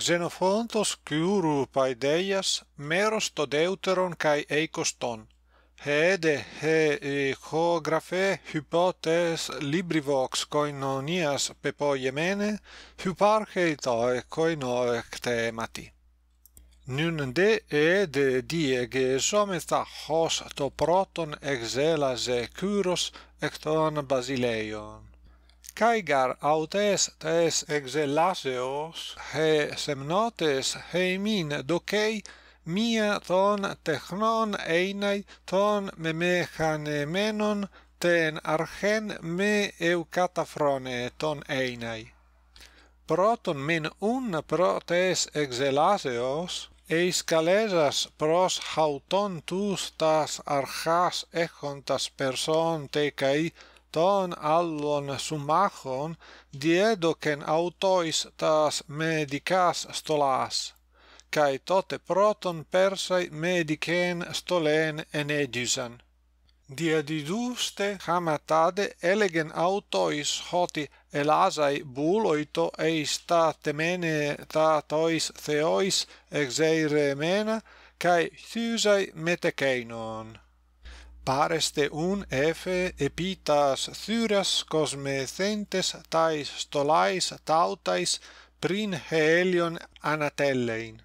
Xenophontos quuru paideias meros to deuteron kai eikoston. Hede he geografe hypotes librivox koinonias pepo yemene hyparche to koino ektemati. Nun de e de die ge hos to proton exelase kuros ekton basileion caigar autes tes exelaseos he semnotes heimin docei mia ton technon einai ton memechanemenon ten argen me eucatafrone ton einai. Proton men un pro tes exelaseos eis calesas pros hauton tus tas archas echon person te caigar ton allon sumachon diedoken autois tas medikas stolas kai tote proton persai mediken stolen en edusan dia di duste hamatade elegen autois hoti elazai buloito e sta temenata tois theois exeiremena kai thuse metakenon pareste un efe epitas thyras cosmethentes tais stolais tautais prin helion anatellein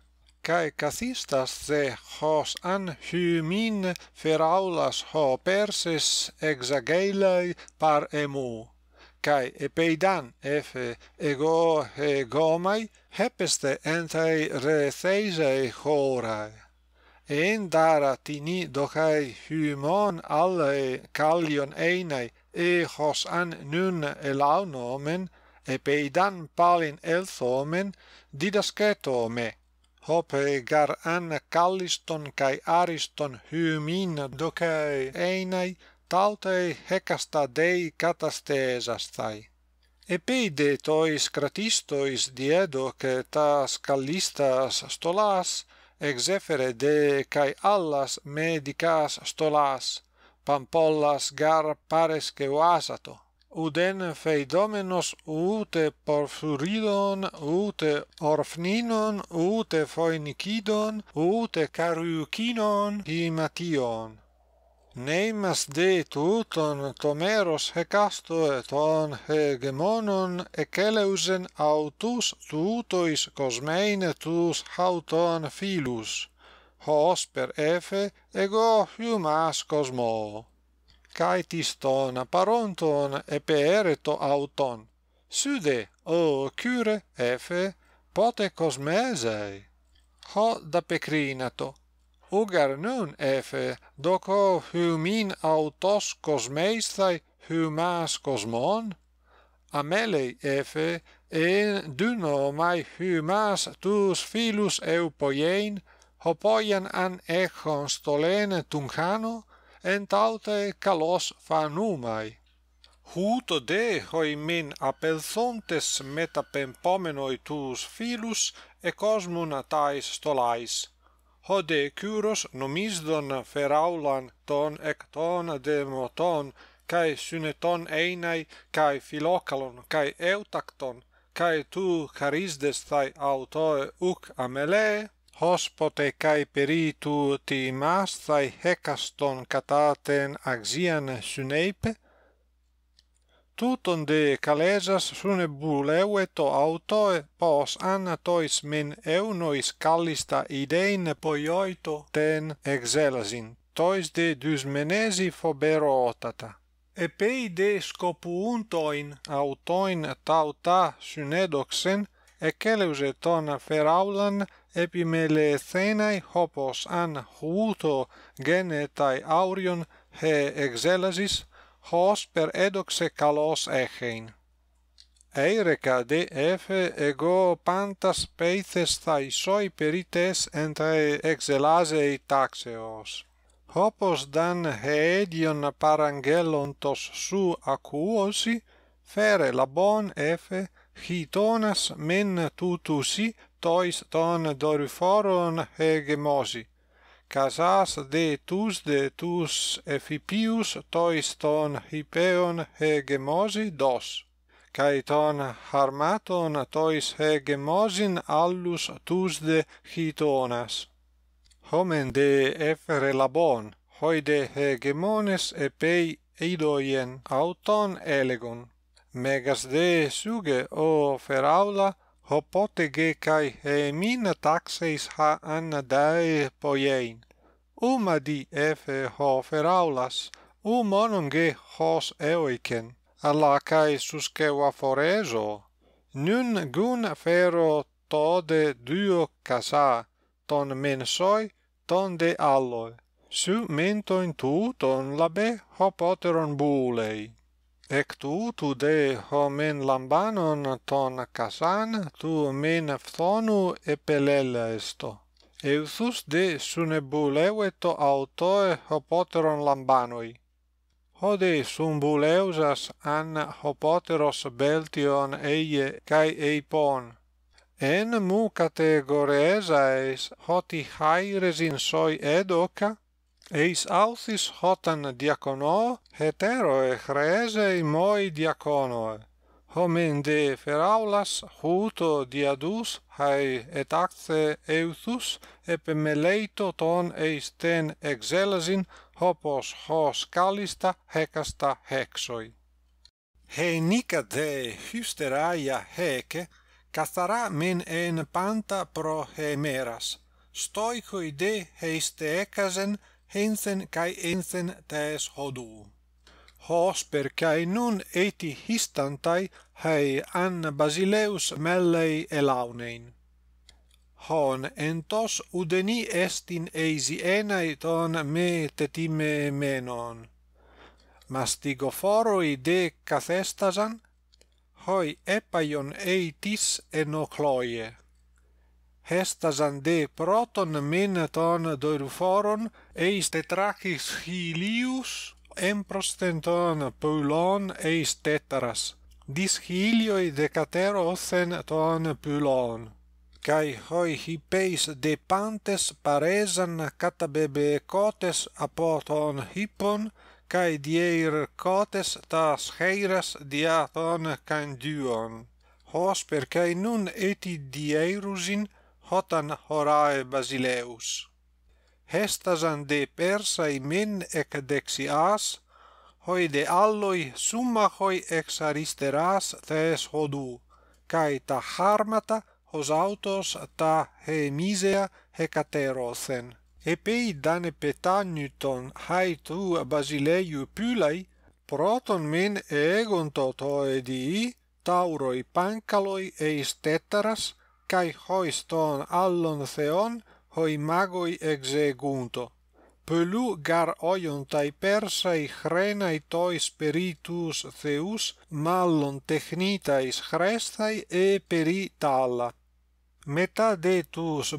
kai kathistas se hos an hymin feraulas ho perses exageilai par emu kai epeidan efe ego he gomai hepeste entai re theisei e ndara tini dohai hymon alle kallion einei echos an nun elawnom en eidan pal in elthomen di dasketo hope gar an kalliston kai ariston hymin dokai einei tautei hecasta dei katastesasthai epide tois kratisto isdiedo ke ta kallista astolas exefere de kai allas medicas stolas pampollas gar pares che uasato uden feidomenos ute porfuridon ute orfninon ute foinicidon, ute cariucinon, imation neimas de tuton tomeros hecasto eton hegemonon ekeleusen autus tutois cosmein tus hauton filus hos per efe ego humas cosmo caetis ton paronton epereto auton sude o cure efe pote cosmesei ho da ugar nun efe doco humin autos cosmeisthai humas cosmon? Amele efe en duno mai humas tus filus eupoien hopoian an echon stolene tunchano en taute kalos fanumai. Huto de hoi min apelthontes metapempomenoi tus filus e cosmuna tais stolais hode curos nomisdon feraulan ton ec ton demoton, cae syneton einai, cae filocalon, cae eutacton, cae tu carisdes thai autoe uc amele, hos pote cae peritu ti mas thai hecaston cataten axian syneipe, Tutonde calesas sunebuleweto auto e pos annatois men e unois kallista idein poi oito ten exelasin tois de dus menesi fo berotata e peideskopunto in autoin tauta synedoxen e keleuzetona ferawlan epimelethenai hopos ann huto genetai aurion he exelasis hos per edoxe kalos echein. Eireka de efe ego pantas peithes thai soi perites entae exelazei taxeos. Hopos dan heedion parangelontos su acuosi, fere labon efe chitonas men tutusi tois ton doriforon hegemosi casas de tus de tus ephipius tois ton hippeon hegemozi dos, cae ton harmaton tois hegemozin allus tus de hitonas. Homen de eferelabon, hoide hegemones epei eidoien auton elegon, megas de suge o feraula, hopote ge kai eh, min taxeis ha an dae poiein. Uma di efe ho feraulas, u um monon ge hos eoiken, alla kai suskeua forezo. Nun gun fero tode duo casa, ton men soi, ton de allo Su mento in tuton labe hopoteron bulei. Ec tu de homen lambanon ton casan, tu men fthonu e esto. Euthus de sunebuleueto autoe hopoteron lambanoi. Hode sunbuleusas an hopoteros beltion eie cae eipon. En mu categoreesaes hoti hai resin soi edoca, Εις αυθις χωτάν διακονό, χετέροε χρέζει μόι διακόνοε. Χωμήν δε φεράουλας χούτο διαδούς, χαί ετάκθε ευθούς, επεμελέητο τόν εις τέν εξέλαζιν, όπως χώς κάλιστα χέκαστα χέξοι. Χε νίκα δε χυστεράια χέκε, καθαρά μεν εν πάντα προ χέμερας. Στοίχοι δε χέστε έκαζεν, hensen kai ensen tes hodu hos per kai nun eti histantai hei an basileus mellei elaunein hon entos udeni estin eisi enai ton me tetime menon mastigoforoi de cathestasan hoi epaion eitis enocloie hestasan de proton min ton doruforon eis tetrachis hilius emprostenton pulon eis tetras dis hilioi decateroen ton poulon kai hoi hipeis de pantes paresan catabebe cotes apoton hippon kai dier cotes tas cheiras diathon canduon hos per kai nun eti dierusin hotan horae basileus hestasan de persa men ec dexias hoi de alloi summa hoi ex aristeras thes hodu kai ta harmata hos autos ta he misea hecaterosen e pei dane petagnuton hai tu basileiu pulai proton men egon tot di tauroi pankaloi eis tetaras kai hoiston allon theon hoi magoi exegunto pelu gar oion tai persa i hrena i toi spiritus theus mallon technita is e peri talla meta de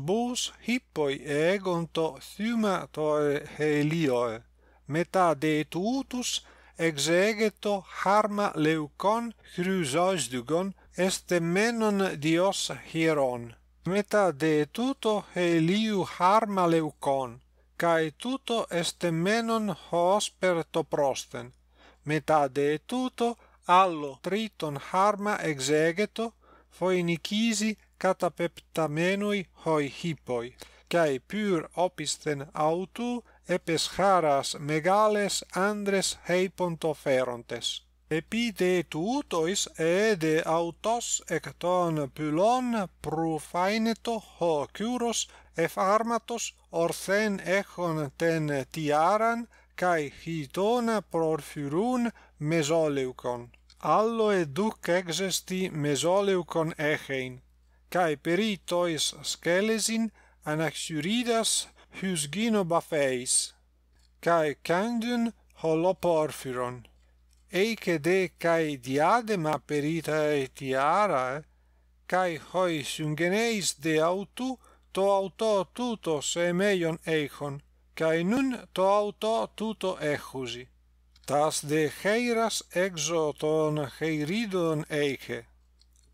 bus hippoi egonto thuma to helio meta de exegeto harma leukon hrusos dugon menon dios hieron meta de tuto e liu harma leucon, cae tuto est menon hos per to prosten, meta de tuto allo triton harma exegeto, foi nicisi catapeptamenui hoi hippoi, cae pur opisten autu epes haras megales andres heiponto ferontes epite tutois de autos ecton pylon profaineto ho curos e orthen echon ten tiaran kai hitona porfurun mesoleucon. allo e duc exesti mesoleucon echein kai peritois skelesin anaxuridas hysgino bafeis kai candun holoporfuron eic de cae diadema peritae tiara, cae hoi sungeneis de autu, to auto tuto se meion eichon, cae nun to auto tuto echusi. Tas de heiras exo ton heiridon eiche.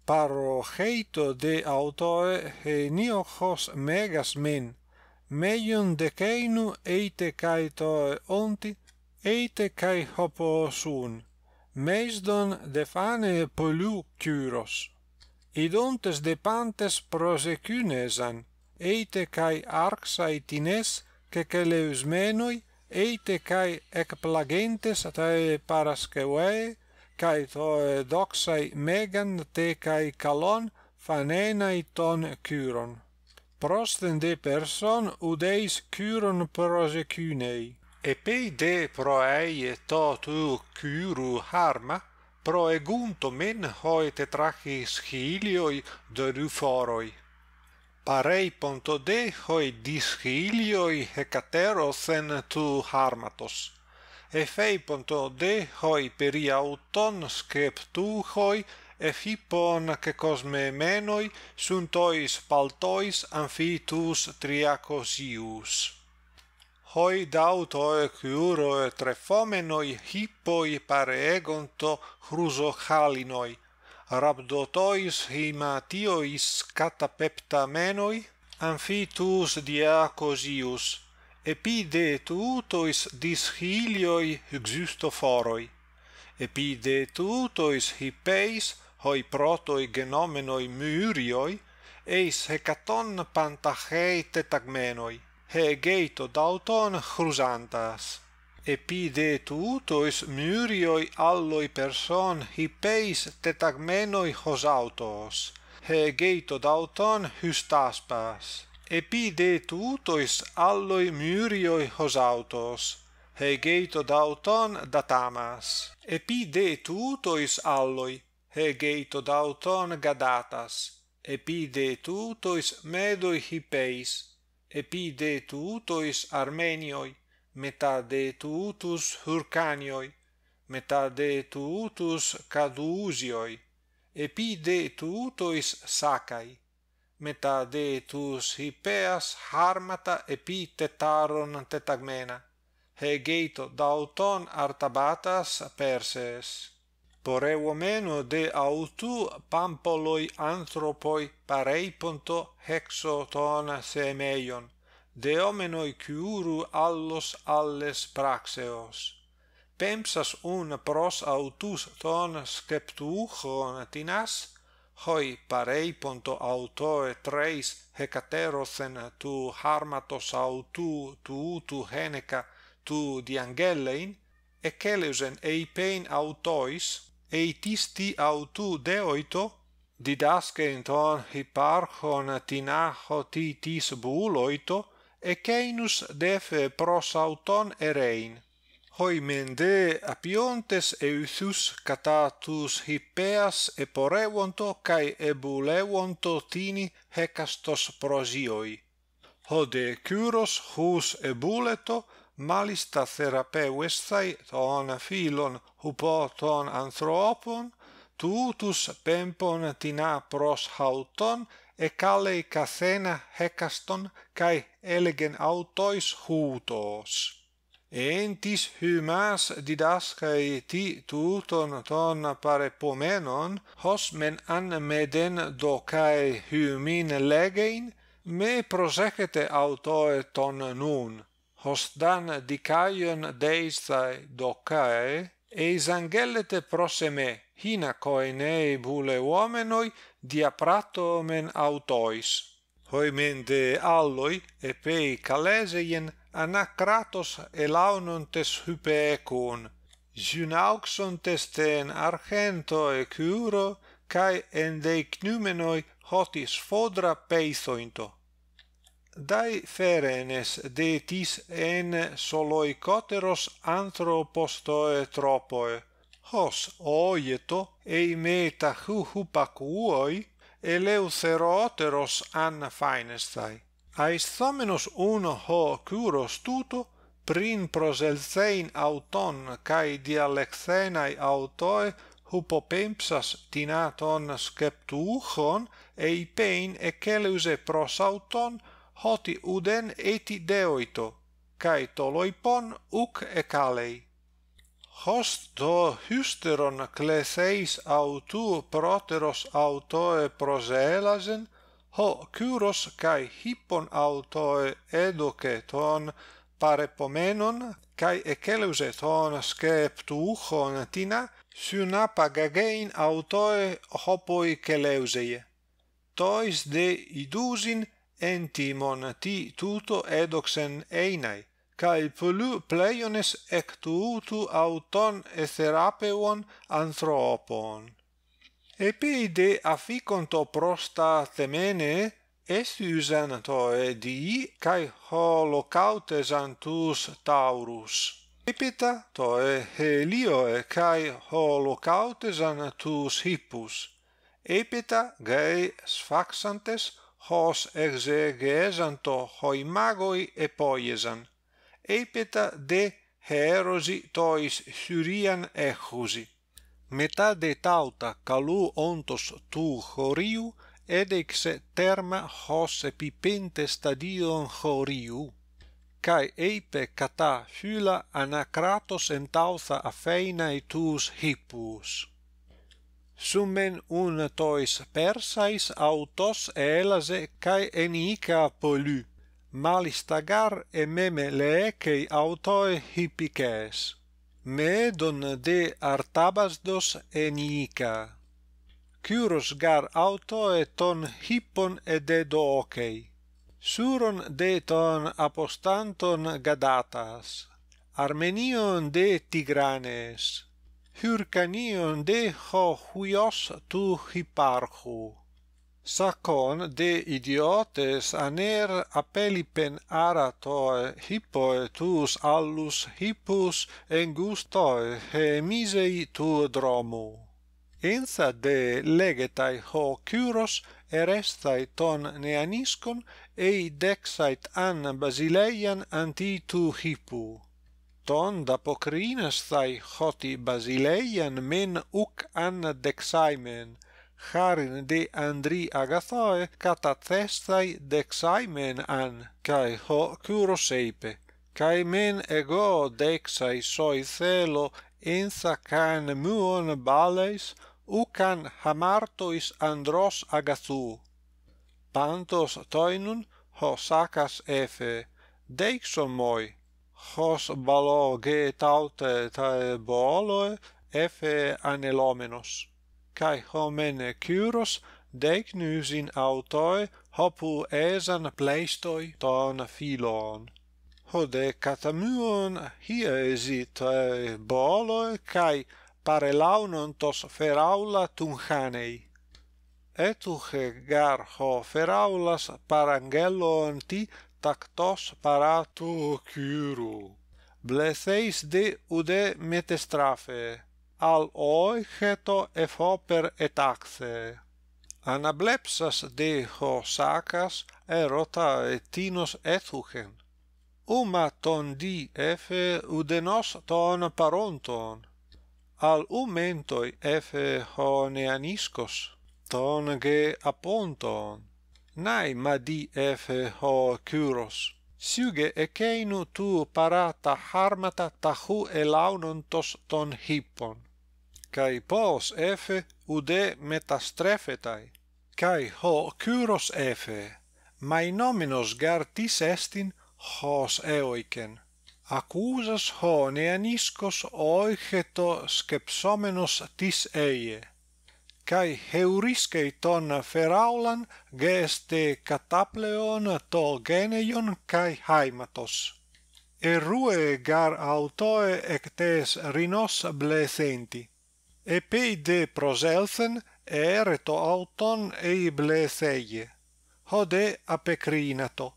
Paro heito de autoe he niochos megas men, meion decainu eite caetoe onti, eite kai hoposun meisdon de fane polu kyros idontes de pantes prosecunesan eite kai arxai tines kekeleus eite kai ekplagentes atae paraskeue kai toe doxai megan te kai kalon fanenai ton kyron prosten de person udeis kyron prosecunei Epeide de eto to tu curu harma proegunto men hoi tetrachis hilioi doruforoi. Parei ponto de hoi dis hilioi tu harmatos. Efei ponto de hoi peri auton skeptu efipon che cosme menoi sunt ois paltois amphitus triacos ius hoi dautoe e curo e tre hippoi pare egonto cruso rabdotois himatiois catapeptamenoi, catapepta menoi, amfitus diacosius, epide tutois dishilioi hilioi epide tutois hippeis hoi protoi genomenoi eis hecaton pantachei tetagmenoi, Hey Geito Dalton, Epide touto myrioi alloi person, i tetagmenoi hosautos. Hey Geito Dalton, Epide touto alloi myrioi hosautos. Hey Geito datamas. Epide touto alloi. Hey Geito gadatas. Epide touto medoi i epi de tuutois armenioi, meta de tuutus hurcanioi, meta de tuutus caduusioi, epi de tuutois sacai, meta de tuus hippeas harmata epi tetaron tetagmena, hegeito dauton artabatas perses por meno de autu pampoloi anthropoi parei ponto hexoton semeion de omeno i curu allos alles praxeos pensas un pros autus ton sceptu tinas, hoi parei ponto auto e tres hecaterosen tu harmatos autu tu tu heneca tu diangellein e celeusen e i autois et isti autu deoito didasque ton hiparchon tinaho ti tis buuloito e ceinus defe pros auton erein. Hoi mende apiontes euthus catatus hippeas e porevonto cae ebulevonto tini hecastos prosioi. Hode curos hus ebuleto malis ta therapeuestai ton filon hupo ton anthropon, tutus pempon tina pros hauton, e calei cacena hecaston, cae elegen autois hutos. Entis humas didascae ti tuton ton pare pomenon, hos men an meden do kai humin legein, me prosecete autoe ton nun hostan dicaion deistai docae, eis angelete prosemae hina coenei bule uomenoi diapratomen autois. Hoimen de alloi epei caleseien, anacratos elaunontes hypeecun, Junauxontes ten argento e curo, cae endeic numenoi hotis fodra peithointo dai ferenes detis en solo ikoteros anthroposto e tropoe hos oieto e meta huhupakuoi eleuseroteros an fainestai aithomenos uno ho curos tuto prin proselzen auton cae dialekthenai autoe, hupopempsas tinaton skeptu chon e ipain e prosauton hoti uden eti deoito, kai toloipon uc ecalei. Hos to hysteron kleseis autu proteros autoe proseelasen, ho kyros kai hippon autoe edoketon parepomenon, kai ekeluseton skeptuuchon tina, synapa gagein autoe hopoi keleuseie. Tois de idusin, entimon ti tuto edoxen einai kai polu pleiones ectuutu auton etherapeon anthropon epide afikon to prosta themene Esusan toe di kai holocautes antus taurus. Epita toe helioe kai holocautes antus hippus. Epita gae sfaxantes Hos exegesanto magoi epoiesan, eipeta de herosi tois syrian echusi metà de tauta kalou ontos tu choriu edex terma hos epente stadion choriu kai epe katat phyla anakratos en tauta a feina etous hippos summen un tois persais autos elase kai enica polu malistagar e meme leque autoi hippiques me don de artabasdos enica curus gar autoe ton hippon et edocei suron de ton apostanton gadatas armenion de tigranes hyrcanion de ho huios tu hiparchu. Sacon de idiotes aner apelipen aratoe hippoe tus allus hippus engustoe he misei tu dromu. Enza de legetai ho curos erestai ton neaniscon ei dexait an basileian anti tu hippu. Tond apocrinestai hoti basileian men uc an dexaimen, charin de andri agathoe catatestai dexaimen an, cae ho curo seipe. Cae men ego dexai soi thelo inza can muon bales ucan hamartois andros agathu. Pantos toi nun ho sacas efe, deixo moi hos balo ge taute tae boloe efe anelomenos. Cae homene curos, dec nus in autoe hopu esan pleistoi ton filon. Hode catamuon hiesi tae boloe cae pare launon feraula tunchanei. Etuche gar ho feraulas parangellon ti taktos para tuociru. Bleceis de ude metestrafe, al oegeto efo per etacte. Anablepsas de ho sacas, erota etinos ethuchen. Uma ton di efe udenos ton paronton, al umentoi efe ho ton ge aponton, nai di efe ho kyros syge ekeinu tu parata harmata tahu elaunontos ton hippon kai pos efe ude metastrefetai kai ho kyros efe mai nominos gartis estin hos eoiken accusas ho neaniskos oichetos skepsomenos tis eie kai heuriske ton feraulan geste catapleon to tolgenion kai haimatos errue gar autoe ectes rinos blesenti epi de proselthen ereto auton ei blesege hode apecrinato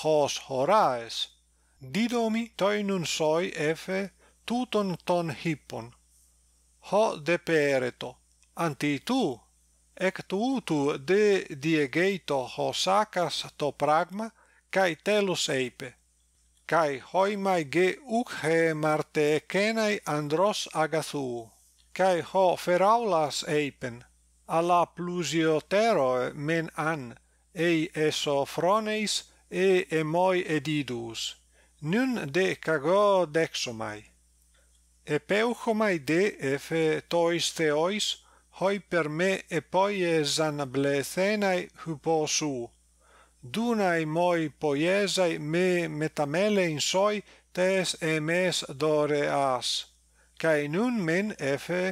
hos horaes didomi toinun soi efe tuton ton hippon ho depereto Αντί του, εκ του ούτου δε διεγέητο ο Σάκας το πράγμα, καί τέλος είπε. Καί χόιμαι γε ούχε μαρτε εκέναι ανδρός αγαθού. Καί χω φεράουλας είπεν, αλλά πλουζιωτέρο μεν αν, ει φρόνεις, ε εμόι εδίδους. Νυν δε καγώ δέξομαι. Επέουχομαι δε εφε τοις θεοίς, hoi per me e poiesan blethenai huposu. Dunai moi poiesai me metamele in soi tes emes doreas. Cae nun men efe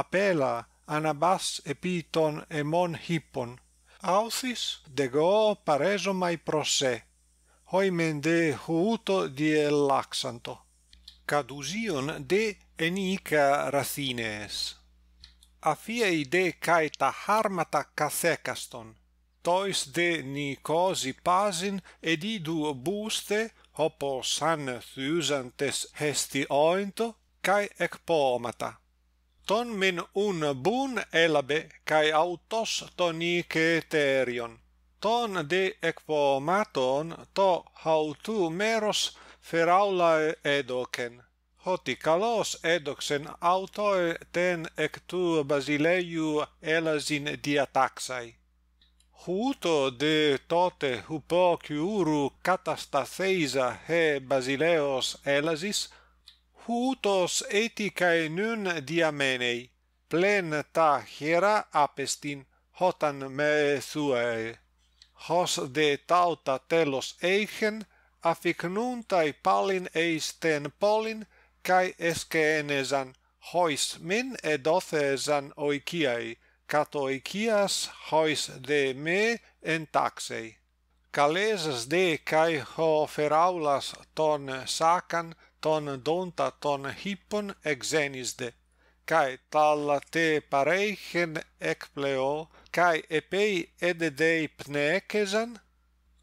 apela anabas epiton emon hippon. Authis dego paresomai se, Hoi men de huuto die laxanto. Cadusion de enica racines. A fie ide kai tahrmata kasekaston tois de nikosi pasin ed i duo buste opp san thusantes hesti ointo kai ekpomata ton men un bun elabe kai autos ton iketerion ton de ekpomaton to hautu meros feraula edoken Hoti kalos edoxen autoe ten ec tu basileiu elasin diataxai. Huto de tote hupo ciuru catastatheisa he basileos elasis, hutos eticae nun diamenei, plen ta hiera apestin hotan me suae. Hos de tauta telos eichen, afic palin eis ten polin, kai eskenesan hois min edothesan oikiai katoikias hois de me en taxei de kai ho ton sakan ton donta ton hippon exenis de kai talla te pareichen ek pleo kai epei ed dei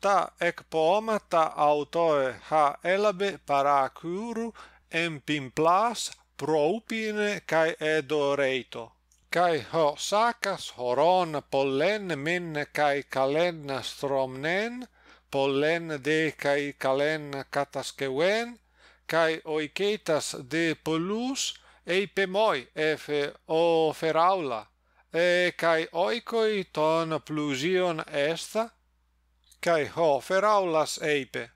ta ek autoe ha elabe para empimplas proupine kai edoreito kai ho sacas horon pollen min kai calen stromnen pollen de kai calen catasquen kai oiketas de polus pollus eipemoi f o feraula e kai oikoi ton plusion esta kai ho feraulas eipe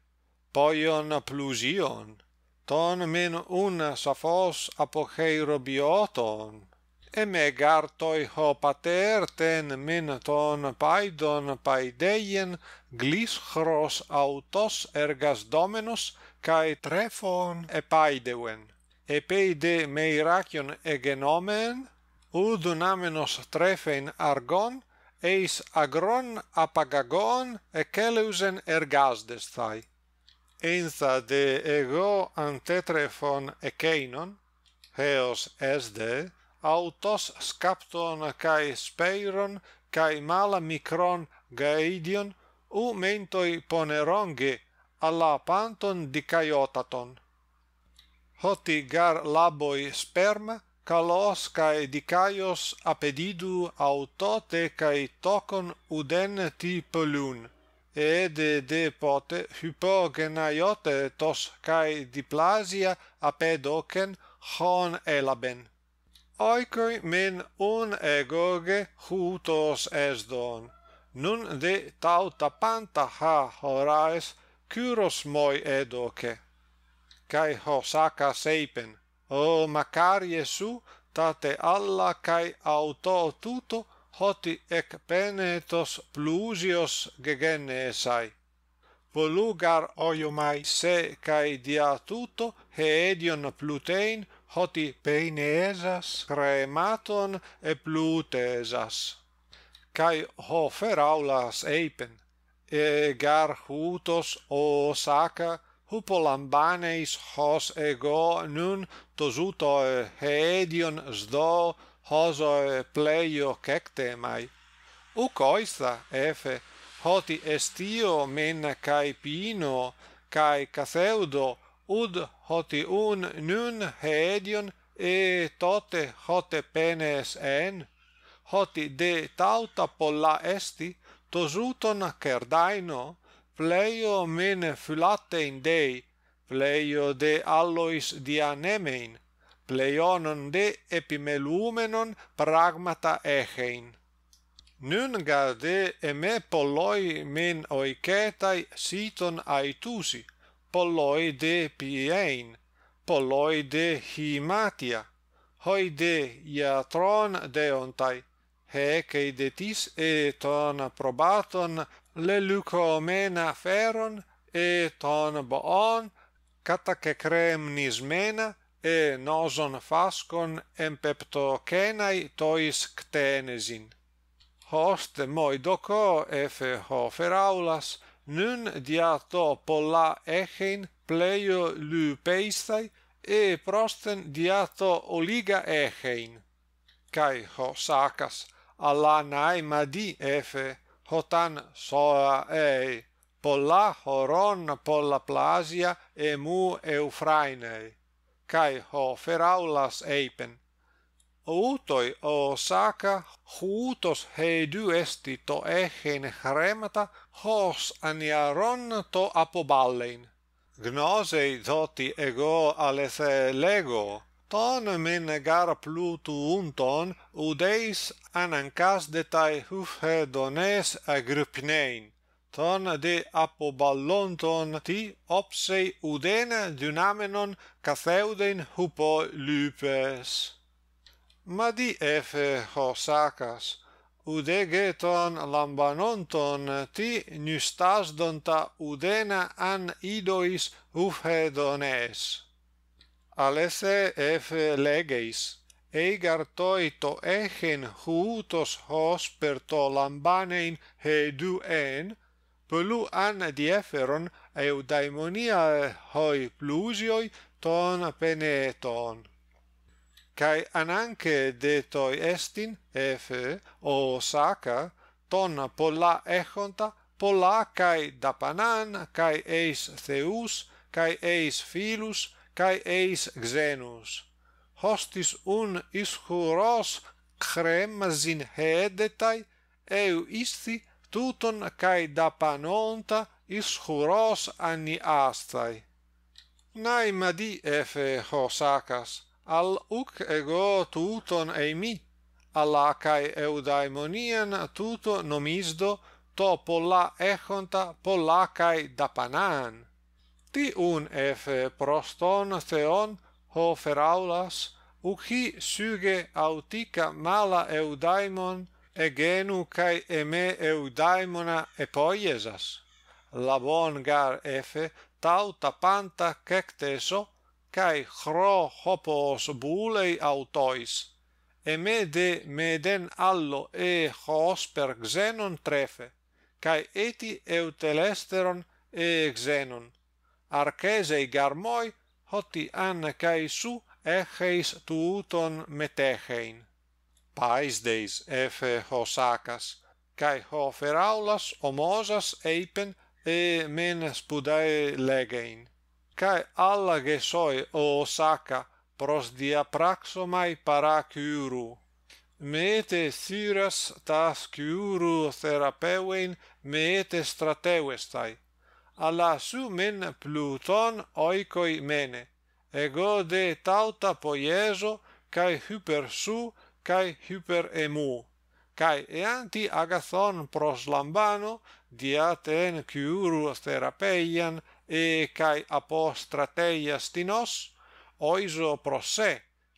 poion plusion ton men una saphos apocheiro bioton emegartoi ho pater ten men ton paidon paideien glischros autos ergas domenos kai trefon e paideuen epeide meirachion egenomen ud dunamenos trefen argon eis agron apagagon e keleusen ensa de ego antetrephon ekeinon heos esde autos scapton kai speiron kai mala micron gaidion u mentoi ponerongi alla panton di hoti gar laboi sperma calos kai di apedidu autote kai tokon uden tipolun e de pote hypogenai tos kai diplasia apedoken hon elaben oikoi men un egoge hutos esdon nun de tauta panta ha horais kyros moi edoke kai hosaka seipen o makarie su tate alla kai auto tuto hoti ec penetos plusios gegene esai. Volugar oio mai se cae dia tuto, edion plutein, hoti peinesas, crematon e plutesas. Cae ho feraulas eipen, e gar hutos o saca, Hupo lambaneis hos ego nun tosuto e hedion sdo hoso pleio cecte mai. U coista, efe, hoti estio men cae pino, cae caseudo, ud hoti un nun hedion, e tote hote penes en, hoti de tauta polla esti, tosuton cerdaino, pleio men fulate in dei, pleio de allois dianemein, pleionon de epimelumenon pragmata echein. Nun gade eme poloi men oicetai siton aetusi, poloi de piein, poloi de himatia, hoi de iatron deontai, hecei detis eton probaton le lucomena feron eton boon cata cecremnismena e nozon fascon empeptokenai tois ctenesin. Host moi doco efe ho feraulas, nun diato polla echein pleio lupeistai e prosten diato oliga echein. Cai ho sacas, alla naima di efe, hotan soa ei, polla horon polla plasia e mu eufrainei kai ho feraulas eipen. Utoi osaka, saka huutos hei esti to ehen hremata hos aniaron to apoballein. Gnosei toti ego alethe lego, ton menegar gar unton udeis anancas detai hufhe dones agrupnein ton de apoballonton ti opsei uden dynamenon catheuden hupo lupes. Ma di efe hosacas, udegeton lambanonton ti nystasdonta udena an idois ufhedones. Alese efe legeis, Eigar toi to echen huutos hos per to lambanein he volu an dieferon eudemoniae hoi pluzioi ton peneton. Cai ananche detoi estin, efe, oosaka, ton pola echonta, pola cai dapanan, cai eis Theus, cai eis Philus, cai eis Xenus, hostis un ischuros crema zin hedetai, eo isti, tuton kai da panonta is anni astai. Nai madi efe hosakas, al uc ego tuton mi, alla kai eudaimonian tuto nomisdo to polla echonta polla kai da panan. Ti un efe proston theon ho feraulas, uchi suge autica mala eudaimon, egenu kai eme eudaimona epoiesas labon gar efe tauta panta kekteso kai chro hopos bulei autois eme de meden allo e hos per xenon trefe kai eti eutelesteron e xenon archesei garmoi hoti an kai su echeis tuton metehein pais deis efe hosacas, cae ho feraulas homosas eipen e men spudae legein. Cae alla gesoi o Osaka pros diapraxomai paracuru. Mete thyras tas curu therapeuen mete strateuestai. Alla su men pluton oikoi mene. Ego de tauta poieso cae hyper su kai hyper emu, cae ean ti agathon proslambano diat en curu therapeian e cae apostrateia stinos, oiso pro se,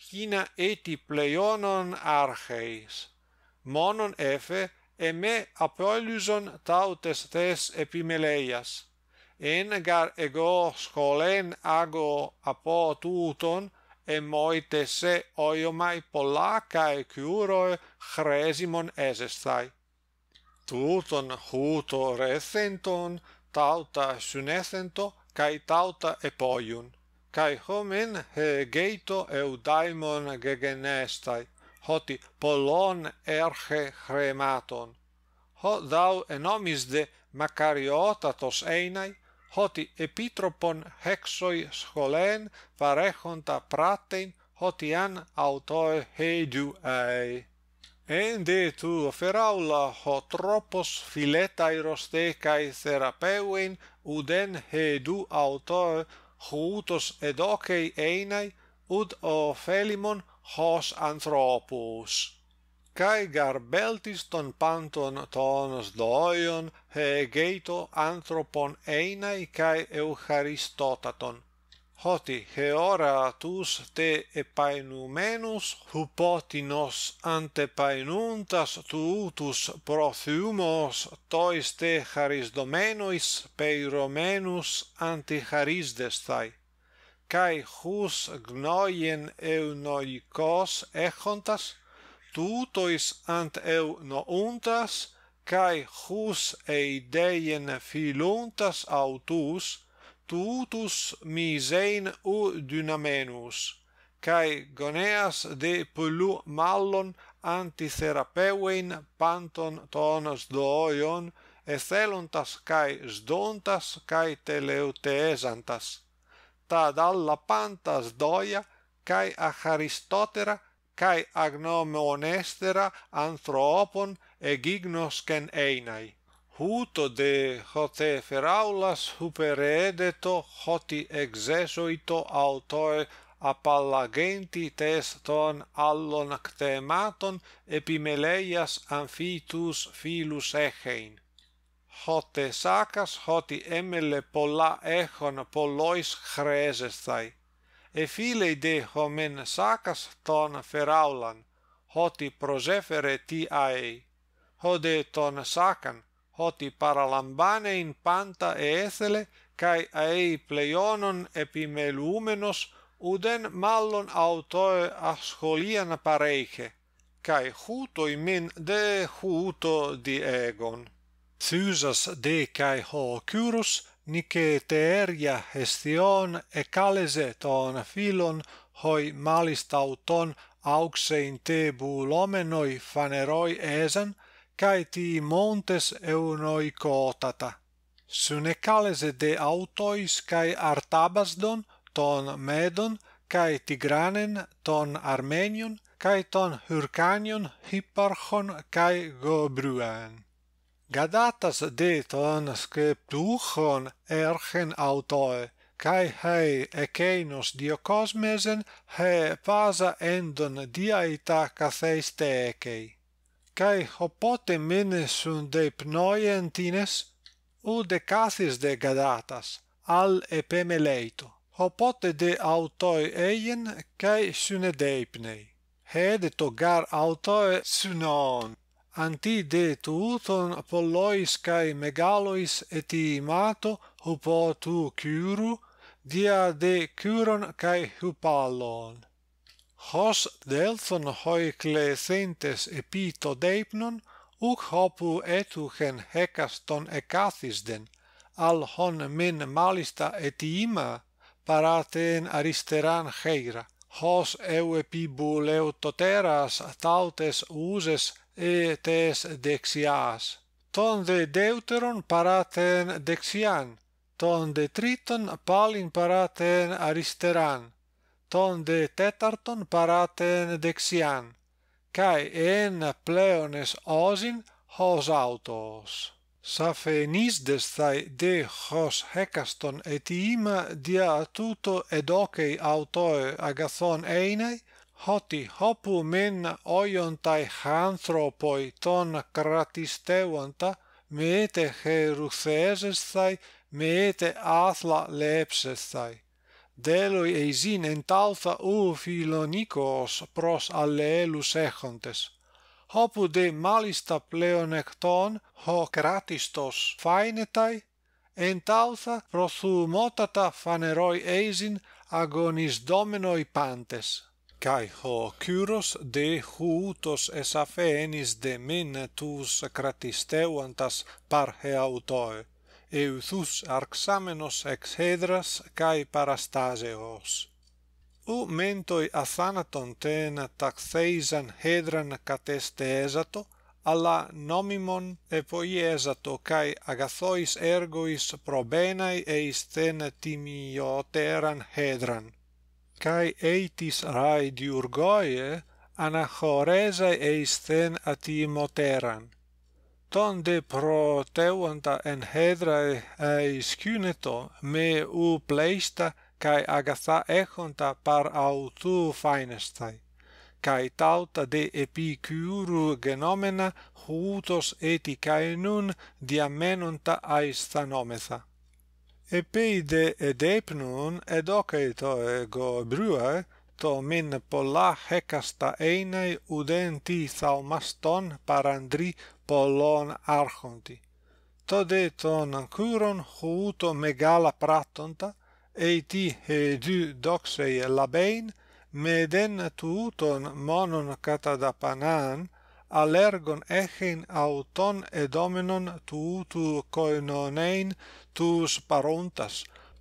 cina eti pleionon archeis. Monon efe, eme apolison tautestes epimeleias, en gar ego scholen ago apo apotuton e moite se oio mai polacae curoe chresimon esestai. Tuton huto recenton, tauta sunecento, cae tauta epoiun, cae homen he geito eudaimon gegenestai, hoti polon erge chrematon. Ho dau enomis de macariotatos einai, hoti epitropon hexoi scholen parechonta pratein hotian autoe heidu ei. Ende tu feraula ho tropos filetai rostecae therapeuin uden heidu autoe hutos edocei einai ud o felimon hos anthropus. Kai garbeltis ton panton tonos doion hegeito anthropon einai kai eucharistotaton hoti heora tus te epainumenus hupotinos antepainuntas tuutus prothumos tois te charisdomenois peiromenus anticharisdestai kai hus gnoien eunoikos echontas tuutois ant eunountas kai hus eideien philontas autus tutus misein u dynamenus kai goneas de pollu mallon antitherapeuin panton tonos doion ethelontas kai sdontas kai teleuteesantas tad alla pantas doia kai acharistotera kai agnomonestera anthropon e gignos quen einae. Huto de, hote Feraulas, huperedeto, hote exesuito auto e appallagenti tes ton allon ctematon epimeleias amfitus filus echein. Hote sacas, hote emele pola echon polois chresestai. E filei de homen sacas ton Feraulan, hote prozefere tiaei, hode ton sacan hoti paralambane in panta e ethele kai ae pleionon epimelumenos uden mallon autoe ascholian pareiche kai huto imen de huto di egon thusas de kai ho curus nike teria hestion e calese ton filon hoi malis tauton te bulomenoi faneroi esen cae ti montes eunoi cotata. Sune calese de autois cae artabasdon, ton medon, cae tigranen, ton armenion, cae ton hurcanion, hipparchon, cae gobruan. Gadatas de ton sceptuchon ergen autoe, cae hei ecenos diocosmesen, he pasa endon diaita cafeis cae hopote mene sun de pnoientines, u de cathis de gadatas, al epemeleito, hopote de autoi eien, cae sune deipnei. Hed to gar autoe sunon, anti de tuuton pollois cae megalois eti imato, hopotu curu, dia de curon cae hupallon hos delphon hoi clecentes epito deipnon uk hopu etuchen hekaston ekathisden al hon min malista etima paraten aristeran heira hos eu epibuleu toteras tautes uses etes dexias ton de deuteron paraten dexian ton de triton palin paraten aristeran ton de tetarton paraten dexian kai en pleones osin hos autos saphenis des thai de hos hekaston etima dia tuto ed okei autoe agathon einai hoti hopu men oion tai hanthropoi ton kratisteuanta meete heruseses thai meete athla lepses thai Deloi eisin entaltha o Philonikoos pros allelus echontes, hopu de malista pleonecton ho kratistos fainetai, entaltha pros humotata faneroi eisin agonis domenoi pantes. Cai ho curos de huutos esafenis de min tus kratisteuantas par heautoe euthus arxamenos hedras kai parastaseos u mentoi athanaton ten taxeisan hedran katestesato alla nomimon epoiesato kai agathois ergois probenai eis ten timioteran hedran kai eitis rai diurgoe anachoresae eis ten atimoteran ton de en hedra e iscuneto me u pleista kai agatha echonta par autu finestai kai tauta de epicuru genomena hutos eticae nun diamenunta ais thanometha. Epeide edepnun, edoceto ego bruae, to min polachekasta einei udenti salmaston parandri polon archonti to deton ankuron houto megalapratonta et e du doxei labaine medenatouton monon kata panan alergon echein auton e domenon tuutou koino nein tus parontas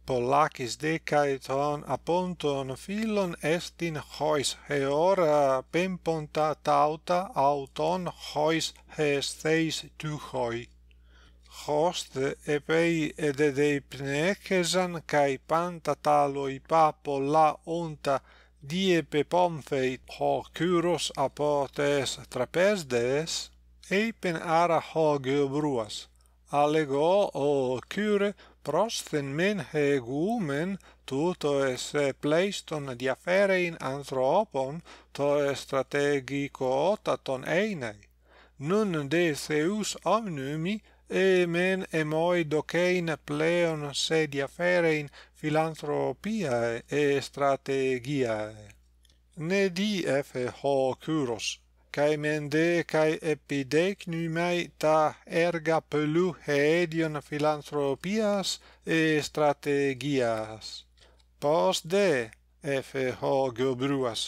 Polacis decaeton on aponton filon est in hois heora pemponta tauta auton hois hes theis tu hoi. Host epei ed ed cae panta taloi papo la onta diepe pomfeit ho curos apotes trapesdes, eipen ara hoge obruas. Alego o cure prosthen men hegumen tuto esse pleiston diaferein anthropon to strategico taton einai nun de seus omnumi e men emoi docein pleon sed diaferein philanthropia e strategia ne di f ho curos kai mende kai epidecnumai ta erga plu hedion philanthropias e strategias post de f ho gobruas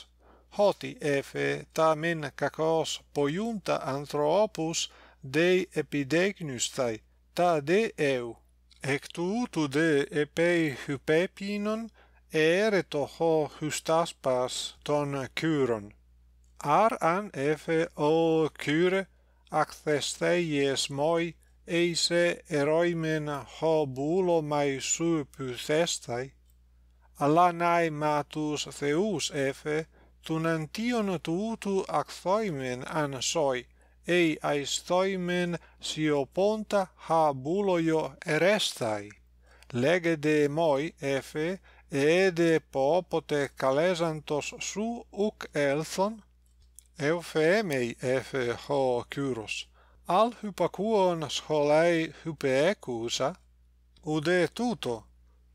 hoti f ta men kakos poiunta anthropus dei epidecnustai ta de eu Ectu tu de epei hypepinon ere to ho hustaspas ton curon ar an efe o ac accesteies moi eise eroimen ho bulo mai su pythestai, alla nae matus theus efe tunantion tutu accoimen an soi, ei aistoimen sioponta ha buloio erestai. Legede moi efe, ede popote calesantos su uc elthon, Euphemei f ho curus al hypakuon scholai hypeecusa ude tuto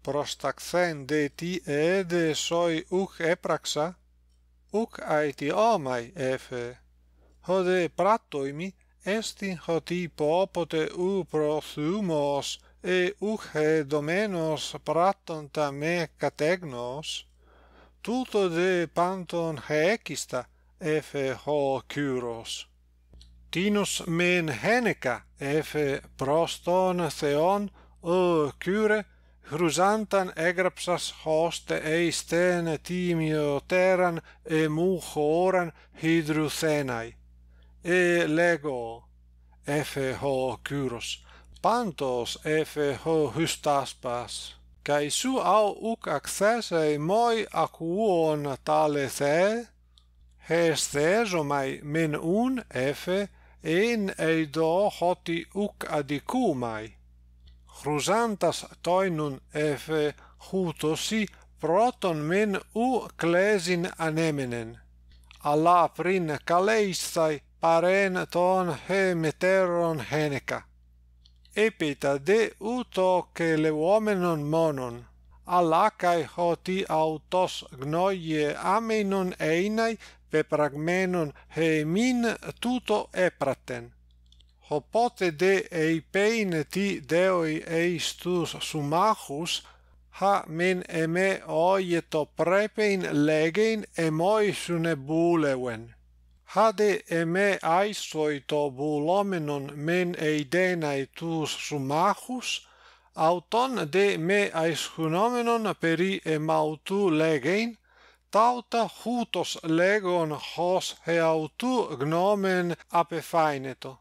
prostaxen de ti ed soi uch epraxa uch aiti omai f hode pratoimi estin hoti popote u prosumos e uch domenos prattonta me categnos tuto de panton hecista he ef ho kuros dinos men heneka ef proston theon o kyre hruzantan egrapsas hoste eistene timioteran e mou choran hydrothenai e lego ef ho kuros pantos ef ho hystas pas gaisu au uk aksesei moi akuon tale se Hecce Roma men 1 F N A D ha adicumai Chrysantas toinun F hutosi proton men u klezin anemenen Alafrin kaleisai paren ton he meteron heneka Epita de uto che le womenon monon alakae hoti autos gnoi e amenon einai pepragmenon heimin tuto epraten. Ho pote de eipein ti deoi eis tus sumachus, ha men eme oieto prepein legein e moisune buleven. Ha de eme aisoi to bulomenon men eidenae tus sumachus, auton de me aishunomenon peri emautu legein, tauta hutos legon hos heautu gnomen apefaineto.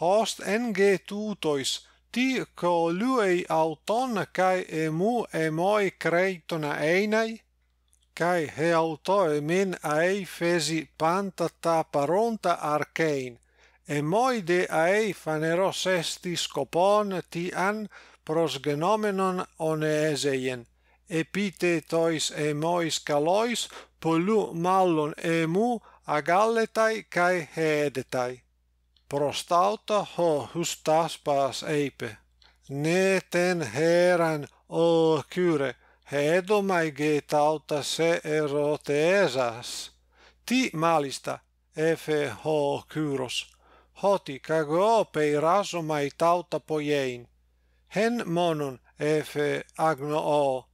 Host enge tutois, ti coluei auton cae emu emoi creitona einai, cae heautoe min aei fesi panta ta paronta arcein, emoi de aei faneros esti scopon tian prosgenomenon oneeseien epite tois e mois calois polu mallon emu agalletai kai hedetai prostauta ho hustaspas eipe ne ten heran o cure hedomai mai getauta se erotesas ti malista efe ho curos hoti cago pei mai tauta poiein hen monon efe agno o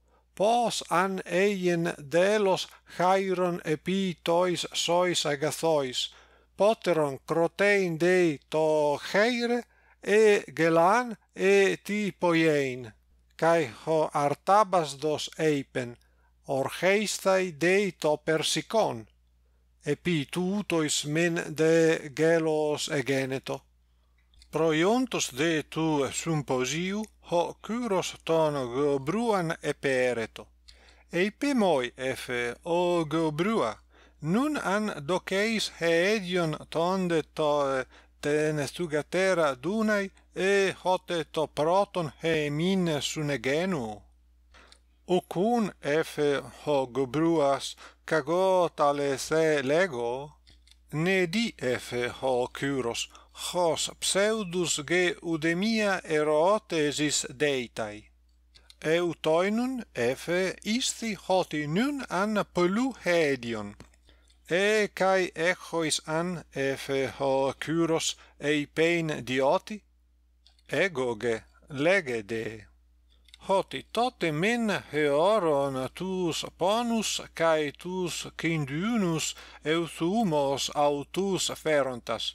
pos an eien delos chairon epi tois sois agathois, poteron crotein dei to chaire, e gelan e ti cae ho artabas dos eipen, or heistai dei to persicon, epi tutois men de gelos egeneto. Proiontos de tu sumposiu, ho curos ton gobruan e pereto. Eipe moi efe, o gobrua, nun an doceis heedion ton de to tenestugatera dunai e hote to proton he mine sune genu. Ocun efe, o gobruas, cago tale se lego, ne di efe, o curos, hos pseudus ge udemia eroteesis deitai. Eutoinun efe isti hoti nun an polu hedion. E kai echois an efe ho curos ei pein dioti? Ego ge lege Hoti tote men heoron tus ponus cae tus cindunus eutumos autus ferontas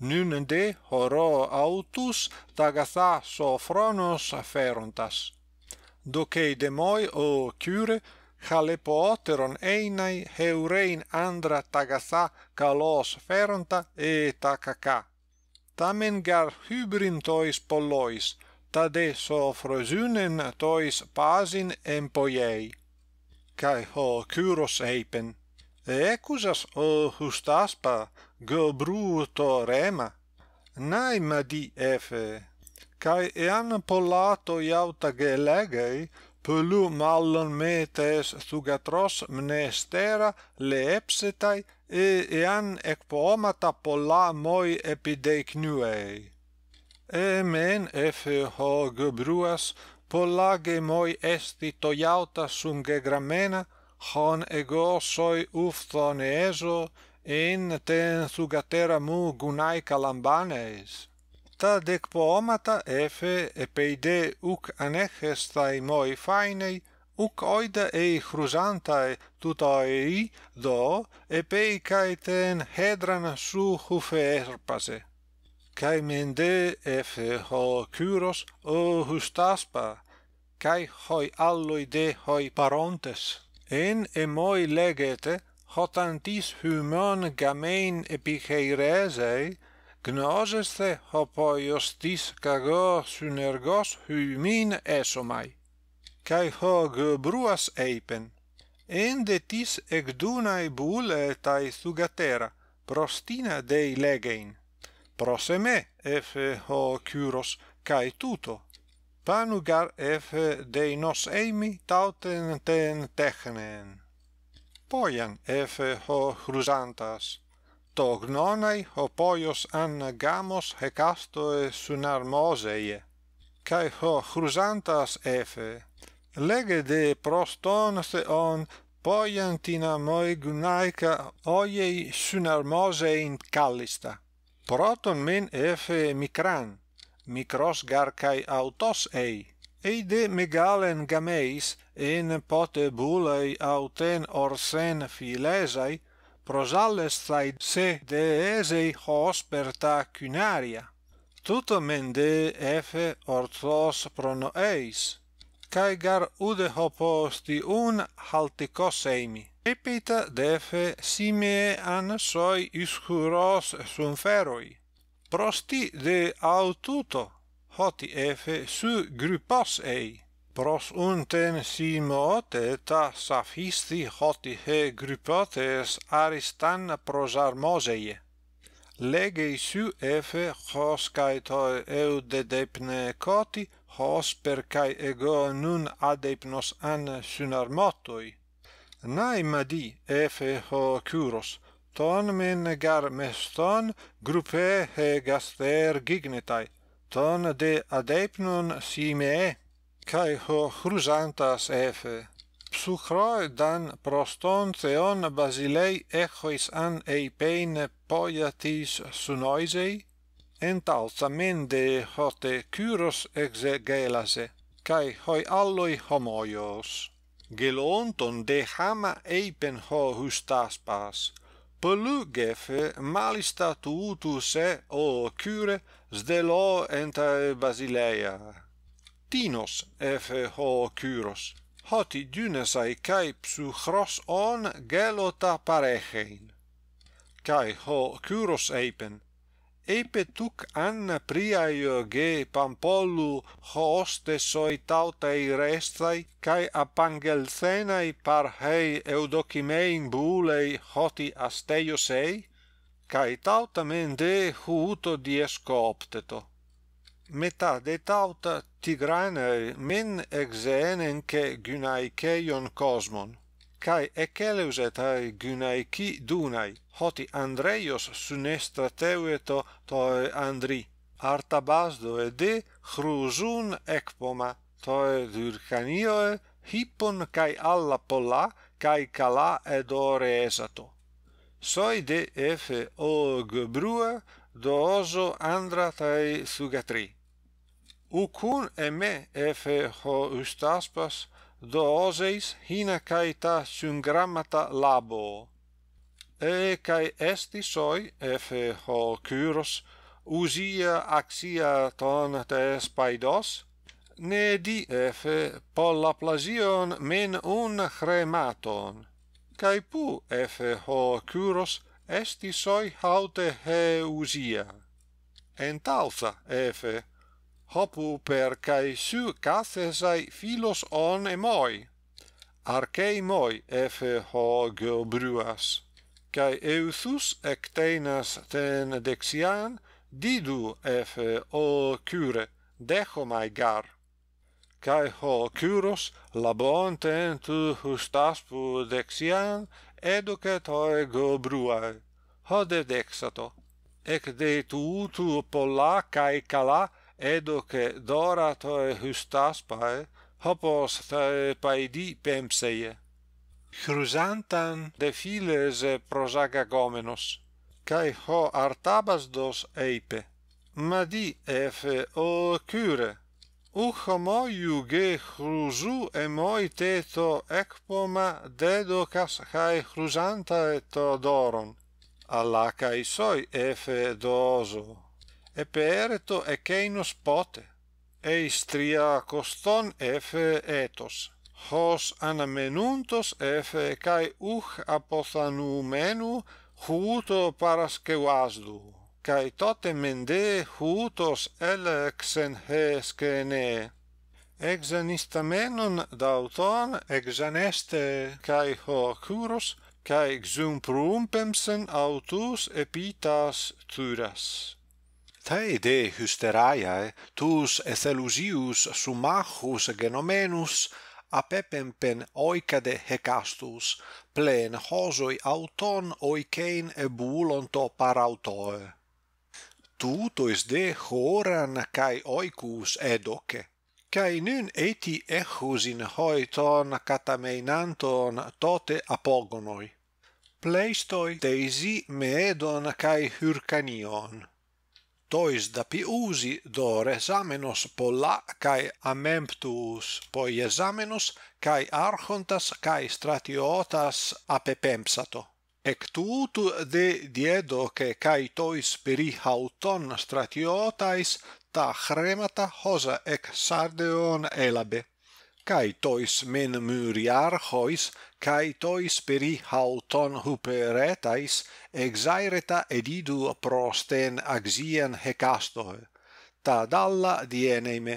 nun de horo autus tagatha sophronos aferontas docei de moi o cure halepoteron einai heurein andra tagatha kalos feronta e takaka tamen gar hybrin tois pollois tade sophrosunen tois pasin empoiei kai ho kyros eipen Εκούσας o χουστάσπα, Goebruuto Rema? Nae, ma di, efe. kai ean pollato to iauta ge legae, mallon metes sugatros mnestera leepsitai, e ean ekpoamata pola moi epideiknuei. Emen, efe, ho Goebruas, pola ge moi esti to iauta sumgegramena, hon ego soi uftoneezo, en ten thugatera mu gunae calambaneis. Ta decpoomata efe epeide uc anechestai moi fainei, uc oida ei chruzantai tutoii, do epeicae ten hedrana su hufe erpaze. Caimende efe ho curos o hustaspa, cae hoi allui dehoi parontes. En e moi legete, hotantis humon gamein epicheirese gnoseste hopoios tis cago synergos humin esomai kai hog bruas eipen ende tis egdunae e tai ta prostina dei legein proseme ef ho kuros kai tuto panugar ef de nos eimi tauten ten technen poiam efe ho cruzantas to gnonai ho poios an gamos hecasto e sunar kai ho cruzantas efe legede proston se on poiam moi gnaica oiei sunar mose in callista proton men efe micran micros gar kai autos ei Eide megalen gameis en pote bulei auten orsen filesai prosalles thai se de esei hos per ta cunaria. Tuto men efe orthos prono eis, cae gar ude hoposti un halticos eimi. Epita defe simee an soi iscuros sun feroi. Prosti de aututo, hoti efe su grupos ei. Prosuntem si moete, ta saffisti hoti he grypotes aristan prosarmozeie. Legesu, efe, chos cae to eu dedepne coti, chos per cae ego nun adepnos an sunarmotoi. Naimadi, efe, ho curos, ton men gar meston grupe he gaster gignetai, ton de adepnon si me kai ho hrusantas efe psuchroi dan proston theon basilei echois an eipein poiatis sunoisei entalsamende hote kyros exegelase kai hoi alloi homoios gelonton de hama eipen ho hustaspas Pollugef malistatutus e o cure sdelo enta basileia tinos efe ho kyros hoti dynesai kai psychros on gelota parechein. kai ho kyros eipen eipe tuk anna priaio ge pampollu hoste soi tautai restai kai apangelsenai par hei eudokimein bulei hoti asteiosei kai tautamen de huto dieskopteto μετά δε τάυτα τυγράνεοι μην εξέναιν και γυναικέιον κόσμον, καί εκέλευζε ταί γυναικοί δούναι, χώτι Ανδρέιος συνεστρατεύετο τοί Ανδρή, αρταβάσδο εδί χρουζούν εκπόμα, τοί δυρκανίοε χίπον καί άλλα πολλά καί καλά εδωρεέσατο. Σόι δε εφε ο γεμπρούε δόζο άνδρα ucun emme efe ho ustaspas doseis hina caeta sum grammata labo. E cae esti soi efe ho curos usia axia ton tes paidos, ne di efe polla men un chrematon. Cae pu efe ho curos esti soi haute he usia. En talsa efe hopu per kai su kathesai philos on emoi archei moi efe ho geobruas, kai euthus ectenas ten dexian didu efe o cure deho mai gar kai ho curos labon ten tu hustas pu dexian educet ho geobruae. Hode dexato ec de tu tu polla kai kala Edoce dora to e justas pae, hopos tae pae di pempseie. Hruzantan defileze prozagagomenos, cae ho artabas dos eipe. Ma di efe o cure. U homo iuge hruzu emoi te to ekpoma dedocas cae hruzantae to doron, alla cae soi efe dozo e perto e kainos pote e istria coston fetos hos anamenuntos f kai uh aposanumenu huto parasque wasdu kai tote mende hutos el exen heskene exenistamenon da auton exaneste kai ho kuros kai exumprumpemsen autos epitas tyras te de hysteriae tus ethelusius sumachus genomenus a pepempen oicade hecastus plen hosoi auton oicein ebulonto parautoe. Tutois de horan cae oicus edoce, cae nun eti echus in hoiton catameinanton tote apogonoi. Pleistoi teisi meedon cae hyrcanion tois da peusi do examenos pollak kai amemptus poiezamenos kai archontas kai stratiotas apepempsato. e ktu de diedo kai tois peri auton stratiotais ta chremata hoza ex sardeon elabe kai tois men myriar hois kai tois peri hauton huperetais exaireta edidu prosten axien hecastoe ta dalla dieneme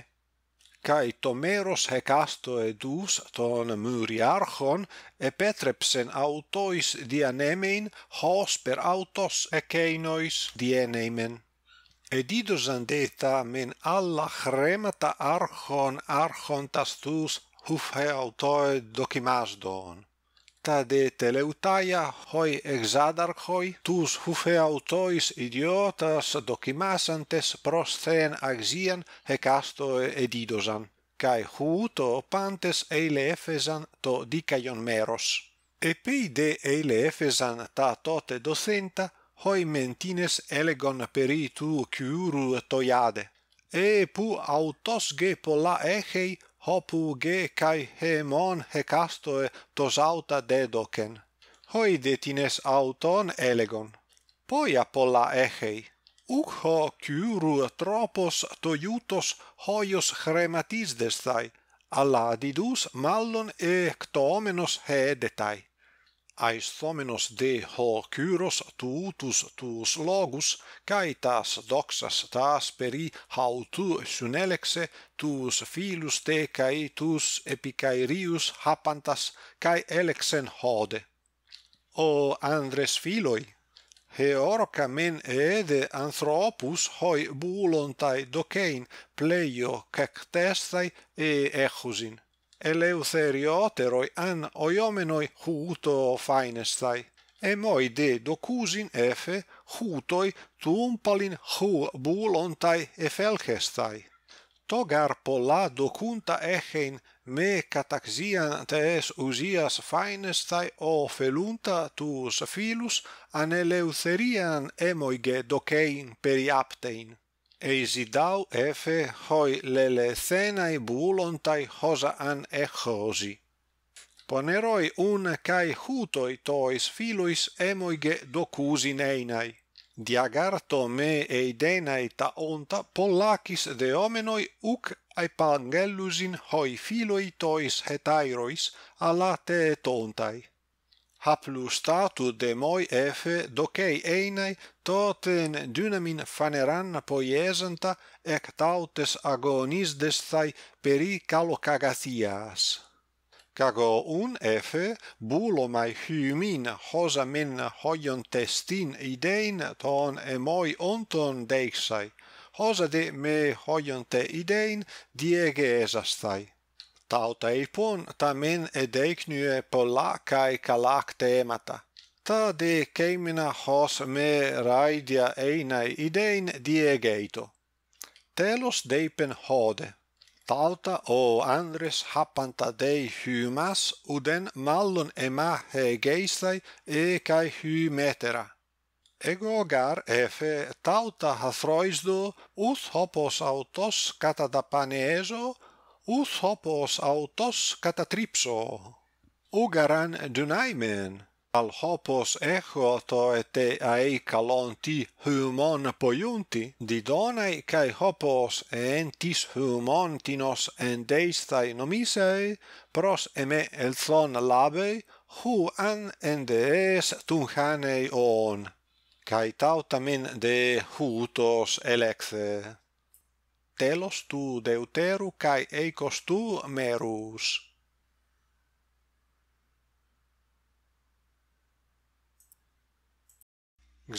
kai tomeros hecastoe dus ton muriarchon e petrepsen autois dianemein hos per autos ekeinois dieneimen edidus andeta men alla chremata archon archontas tus huf hauton τα δε τελευταία, χοί εξάδαρχοί, τους χουφεαυτοίς ιδιώτας δοκιμάσαντες προς θέν αξίαν εκάστο εδίδωσαν, καί χούτο πάντες ελεύθεσαν το δίκαιον μέρος. Επί δε ελεύθεσαν τα τότε δοθέντα, χοί μεντίνες έλεγον περί του κυρου τοιάδε. Ε, που αυτος γε πολλά έχει, opu ge cae hemon hecastoe tos auta dedoken. Hoi detines auton elegon, poia pola ehei? Ucho curu tropos to hoios chrematis destai, aladidus mallon e hedetai ais de ho kyros tuutus tuus logus, kai tas doxas tas peri hautu sunelexe, tuus filus te kai tuus epikairius hapantas, kai elexen hode. O andres filoi, he orca men eede anthropus hoi bulontai docein pleio cactestai e echusin eleutherioteroi an oiomenoi huto finestai e moi de docusin efe hutoi tumpalin hu bulontai e felkestai togar polla docunta echein me kataxian tes usias finestai o felunta tus filus an eleutherian emoige docein periaptein eisidau efe hoi lelezenae bulontai hosa an echozi. Poneroi un cae hutoi tois filois emoige docuzineinae. Diagarto me eidenae taonta pollacis deomenoi uc aipangellusin hoi filoi tois hetairois alate etontai haplu statu de moi efe docei einai, toten dynamin faneran poiesanta, ec tautes agonis destai peri calo cagathias. Cago un efe, bulo mai hymin hosa men hoion testin idein ton e moi onton deixai, hosa de me hoion te idein diege esastai. Tau teipun tamin edeiknyue polla kai kalak teemata. Ta de hos me raidia einai idein diegeito. Telus deipen hode. Tauta o Andres happanta dei hymas uden mallon ema he geistai e kai humetera. Ego gar efe tauta hathroisdu uth hopos autos katadapaneeso us hopos autos catatripso o garan dunaimen al hopos echo to et ai calonti humon poiunti di donai kai hopos entis tis humontinos en nomisei pros eme elzon labe hu an en dees tunhanei on kai tautamen de hutos elexe telos tu deuteru kai eikos tu merus.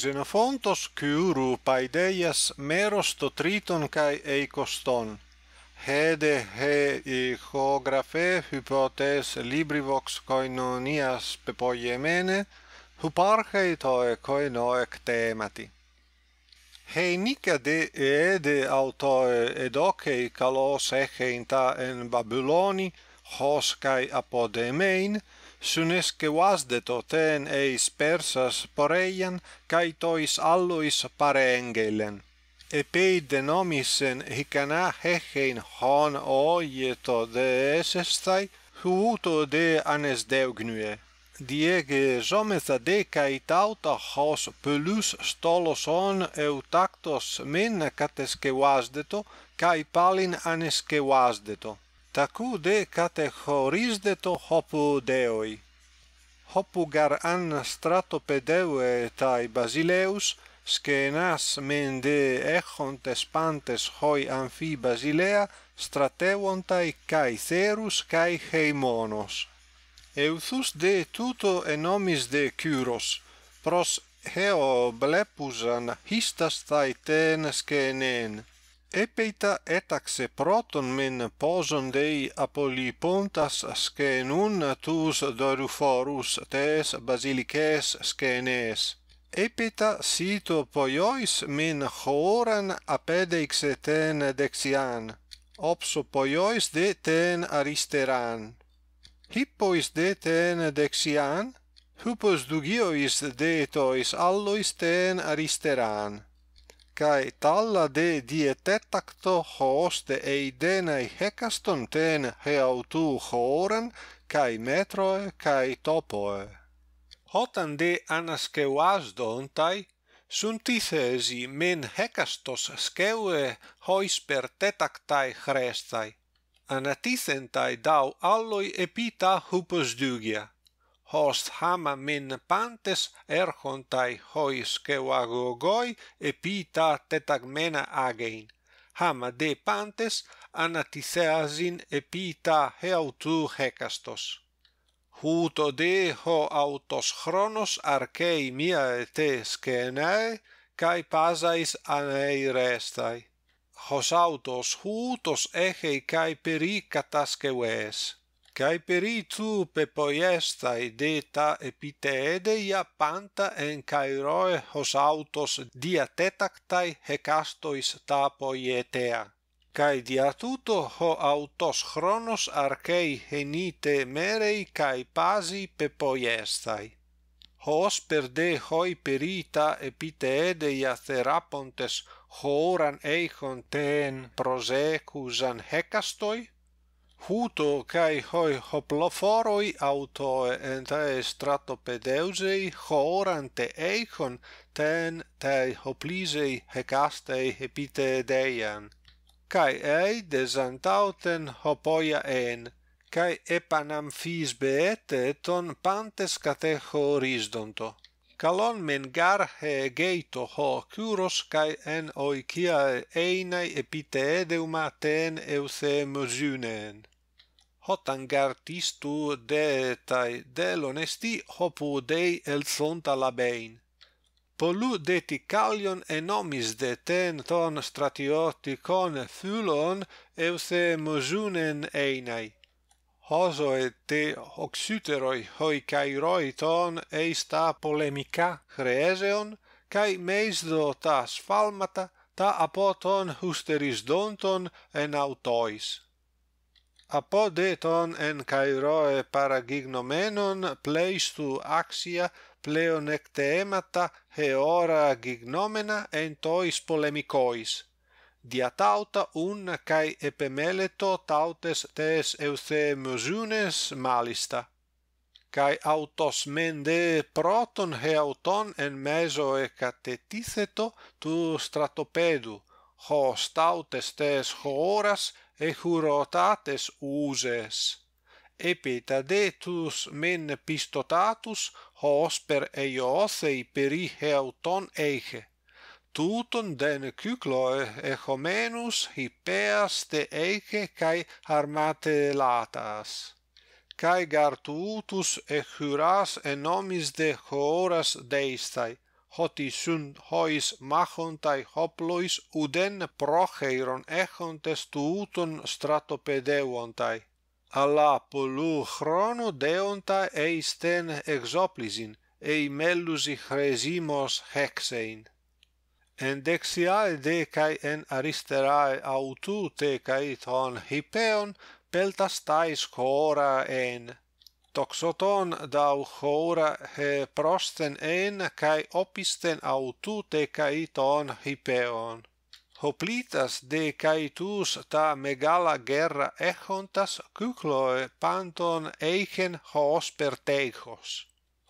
Xenophontos kyuru paideias meros to triton kai eikoston. Hede he ichografe hypotes librivox koinonias pepoiemene, huparchei toe koino tematii. Heinica de eh, ed auto ed calos ege ta en Babyloni hos kai apodemein sunes que was de toten e dispersas poreian kai tois alluis pare engelen e pei de hicana ege in hon o de esestai huto de anes deugnue diege jomes a decai tauta hos pelus stoloson eutactos men catesque wasdeto kai palin anesque wasdeto tacu de categorisdeto hopu deoi hopu gar an strato pedeue tai basileus scenas men de echont pantes hoi amphi basilea strateuontai kai serus kai heimonos Euthus de tuto enomis de Kyros pros heo blepusan histas thai ten skenen etaxe proton men poson dei apolipontas skenun tus doruforus tes basilikes skenes epeita sito poiois men horan apedeixe ten dexian opso poiois de ten aristeran Hippois de ten dexian, hupos dugiois de tois allois ten aristeran, cae talla de dietetacto hoste eidenei hecaston ten heautu horan, cae metroe, cae topoe. Hotan de anaskeuas dontai, suntithesi men hecastos skeue hois per tetactae chrestai, anatisentai dau alloi epita hupus dugia. Host hama min pantes erhontai hois kewagogoi epita tetagmena agein. Hama de pantes anatiseasin epita heautu hekastos. Huto de ho autos chronos arcei mia etes skenae, cae pasais anei restai hos autos hutos ehei kai peri katasceues kai peri tu pepoiesta ideta epitede ia panta en kairoe hos autos dia tetaktai hekastois tapoietea kai diatuto tuto ho autos chronos archei henite merei kai pasi pepoiestai hos perde hoi perita epitede ia therapontes horan eikon ten prosecus an hecastoi huto kai hoi hoploforoi auto enta estrato pedeusei horan te eikon ten te hoplisei hecastei epite deian kai ei desantauten hopoia en kai epanamphis beete ton pantes kate risdonto. Kalon men gar he geito ho kuros kai en oi kia einai epitee deuma ten euse mozunen. Hotan gar tistu de tai del onesti hopu dei el zonta bein. Polu deti kalion en omis de ten ton stratioti con fulon euse mozunen einai hoso te oxuteroi hoi kairoi ton eista polemica creeseon, kai meisdo ta sfalmata ta apoton husteris en autois. Apo deton en kairoe paragignomenon pleistu axia pleon pleonectemata heora gignomena en tois polemicois diatauta un kai epemeleto tautes tes euthemosunes malista kai autos mende proton he auton en meso e catetitheto tu stratopedu ho stautes tes horas e hurotates uses epitadetus men pistotatus hos per eiothei peri he auton eiche tuton den cycloe echomenus hippeas te eike kai armate latas Cae gar tutus echuras enomis de horas deistai hoti sun hois machontai hoplois uden procheiron echontes tuton stratopedeuontai alla polu chrono deonta eisten exoplisin ei mellusi chresimos hexein en dexiae de kai en aristerae autu te kai ton hipeon peltas tais cora en toxoton dau hora he prosten en kai opisten autu te kai ton hipeon hoplitas de kai tus ta megala guerra echontas cucloe panton eichen hos per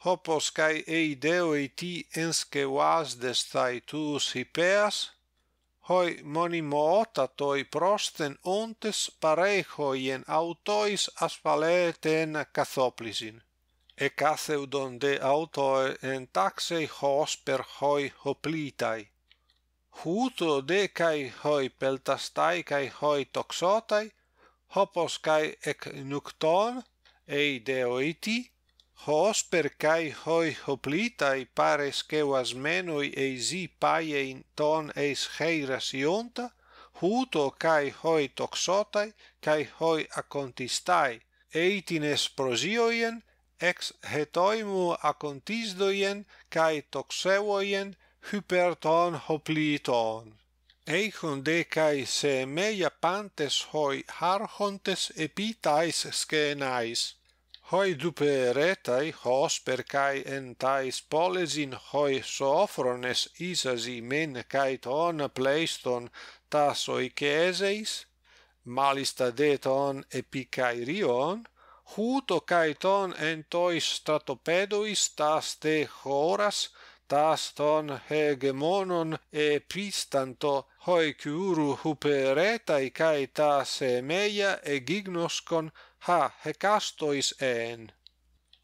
hopos kai eideoi ti enske vas destai tuus hipeas, hoi monimoota toi prosten ontes parejoien autois asfaleeteen kathoplisin. E katheudon de autoe en taksei hos per hoi hoplitai. Huuto de kai hoi peltastai kai hoi toxotai, hopos kai ek nukton, eideoi hosper per kai hoi hoplitai pares kewas menoi eisi paein ton eis heiras ionta, huto kai hoi toxotai, kai hoi acontistai, eitines prosioien, ex hetoimu acontisdoien, kai toxeuoien, hyperton hopliton. Eichon de kai pantes hoi harhontes epitais scenais hoi dupe retai hos per kai entais tais polesin hoi sofrones isasi men kai ton pleiston tasoi keseis malista deton epikai huto kai ton en tois stratopedois tas te horas tas ton hegemonon e hoi curu huperetai kai tas meia e gignoscon ha hecastois en.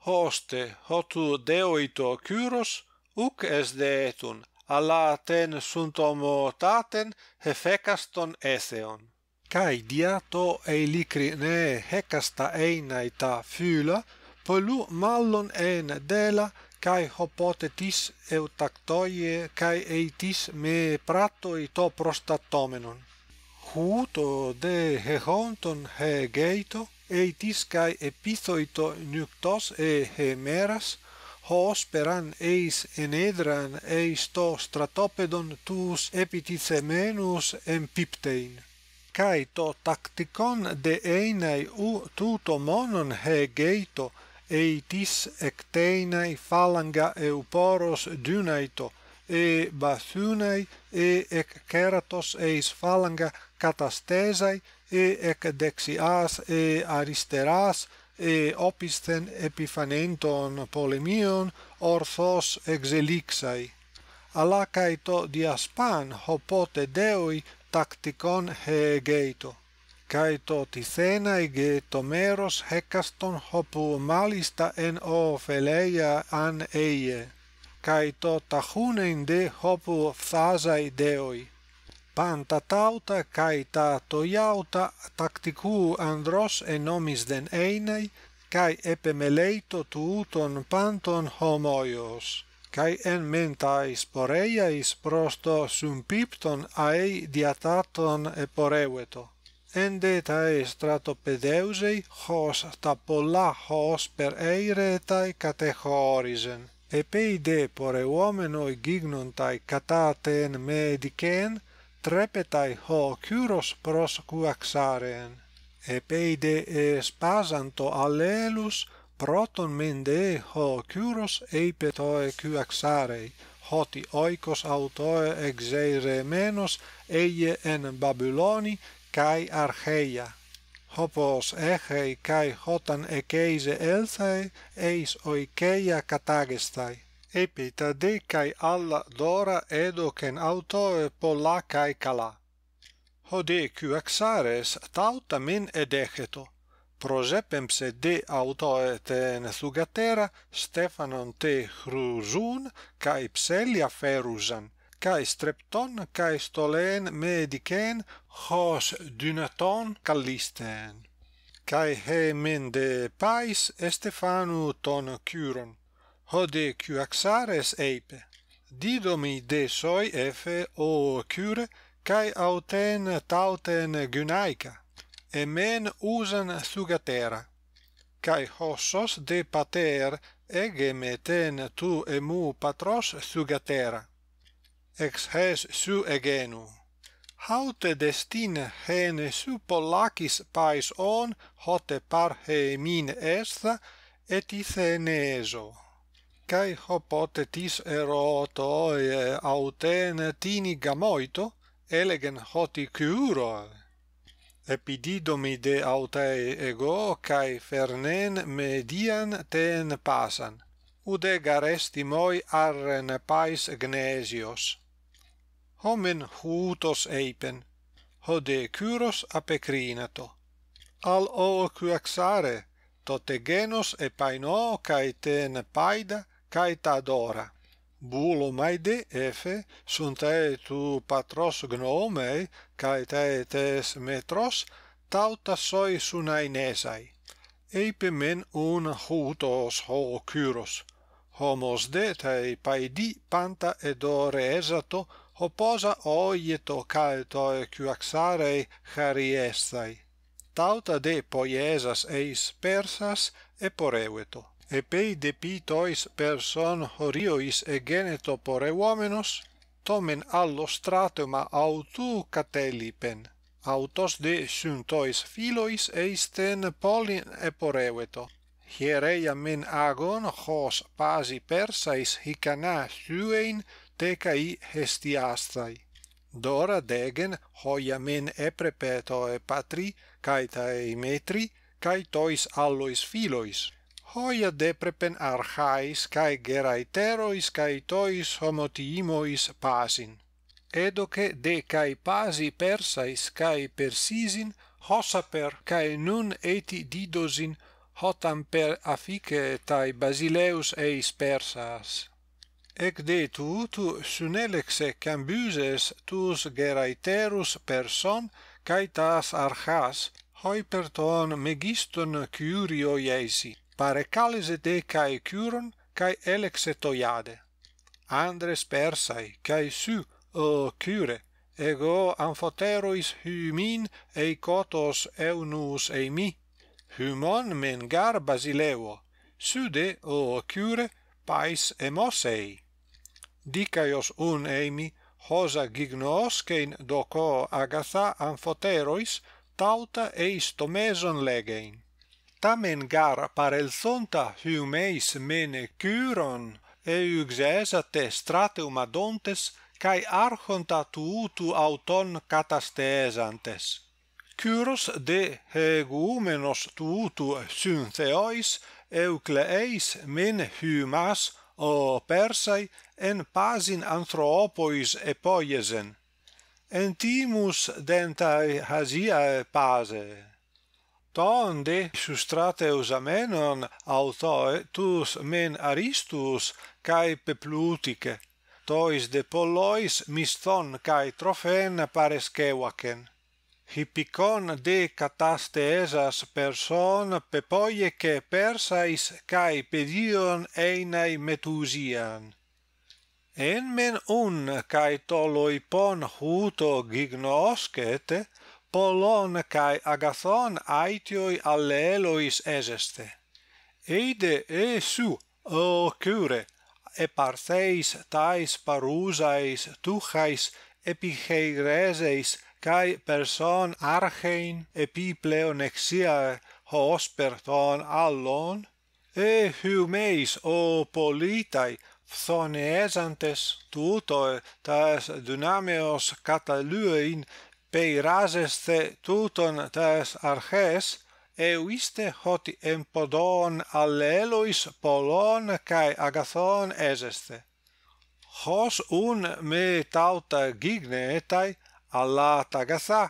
Hoste, hotu deoito kyros, uc es deetun, alla ten suntomo taten hefecaston etheon. Kai diato eilicri ne hecasta einai ta polu mallon en dela, kai hopotetis eutactoie, kai eitis me i to prostatomenon. Huto de hegonton hegeito, eitis kai epithoito nuctos e hemeras hos peran eis enedran eis to stratopedon tus epitizemenus empiptein kai to tacticon de einai u tuto monon hegeito eitis ectenai phalanga euporos dunaito e bathunai e ec eis phalanga katastesai εκ δεξιάς αριστεράς όπισθεν επιφανέντων πολεμίων ορθώς εξελίξαι. Αλλά καί το διασπάν οπότε δέοι τακτικόν γέητο. Καί το γε το μέρος έκαστον όπου μάλιστα εν ωφελέια αν είε. Καί το ταχούνεν δε όπου φθάζαι δέοι. panta tauta kai ta toyauta tacticu andros enomis den einai kai epemeleito tuuton panton homoios kai en mentais poreiais prosto sum pipton ai diataton eporeueto Ende de tae stratopedeusei hos tapolla hos per eire tae categorisen epei de pore uomenoi gignontai tae cataten medicen trepetai ho curos pros quaxaren epeide e spasanto allelus proton mende ho curos epetoe quaxarei hoti oikos autoe exere menos eie en babyloni kai archeia hopos echei kai hotan ekeise elthai eis oikeia katagestai Epitade, de kai alla dora edo ken auto polla kai kala hode quaxares tauta min edecheto prosepemse de auto ten sugatera stefanon te cruzun kai pselia ferusan kai strepton kai stolen mediken hos dunaton callisten kai hemen de pais estefanu ton curon hode quaxares eipe didomi de soi efe o cure kai auten tauten gynaika e men usan sugatera kai hossos de pater ege meten tu emu patros sugatera ex hes su egenu haute destine hene su pollacis pais on hote par he min est et ithe kai hypothetis erotoi autene tini gamoito elegen hoti curo epididomi de autae ego kai fernen median ten pasan ude garesti moi arren pais gnesios homen hutos eipen hode curos apecrinato al o quaxare tote genos e paino kai ten paida caeta dora. ora. Bulo maide, efe, sunt tu patros gnomei, caet ee tes metros, tauta soi suna inesai. Eipe men un hutos ho curos. Homos de tei paidi panta ed ore esato, ho posa oieto caetoe cuaxare chari estai. Tauta de poiesas eis persas e poreueto e pei de person horiois egeneto geneto poreuomenos tomen allo strato ma catelipen, cateli pen autos de suntois filois e sten polien e poreueto hierei amen agon hos pasi persais hikanas suein te kai gesti astai dora degen hoiamen e prepeto e patri caetae ta e metri kai allois filois hoia deprepen archais kai geraiterois kai tois homotimois pasin edoque de kai pasi persais kai persisin hosaper kai nun eti didosin hotam per afike tai basileus eis persas ec de tu tu sunelexe cambuses tus geraiterus person kai tas archas hoi per ton megiston curio iesi pare calese decae curon, cae elexe toiade. Andres persae, cae su, o cure, ego anfoterois humin eicotos eunus eimi, humon men gar basileo, sude, o cure, pais emosei. Dicaeos un eimi, hosa gignoscein doco agatha anfoterois tauta eis tomeson legein tamen gar par el sonta humeis mene curon e strateum adontes, strate kai archonta tu auton katastesantes curos de hegumenos tuutu syntheois eucleis men humas o persai en pasin anthropois e poiesen entimus dentai hasia pase Tonde sustrate usamenon autoe tus men aristus cae peplutice, tois de pollois miston cae trofen pares cevacen. Hippicon de cataste esas person pepoieche persais cae pedion einai metusian. En men un cae toloipon huto gignoscete, Polon kai Agathon aitioi alleloi eseste. Eide e su o cure e tais parousais tuchais, chais kai person archein epi pleonexia hosperton allon e humeis o politai phthoneesantes, tutoe tas dynameos kataluein peiraseste tuton tes arches euiste hoti empodon alleluis polon kai agathon eseste hos un me tauta gignetai alla tagatha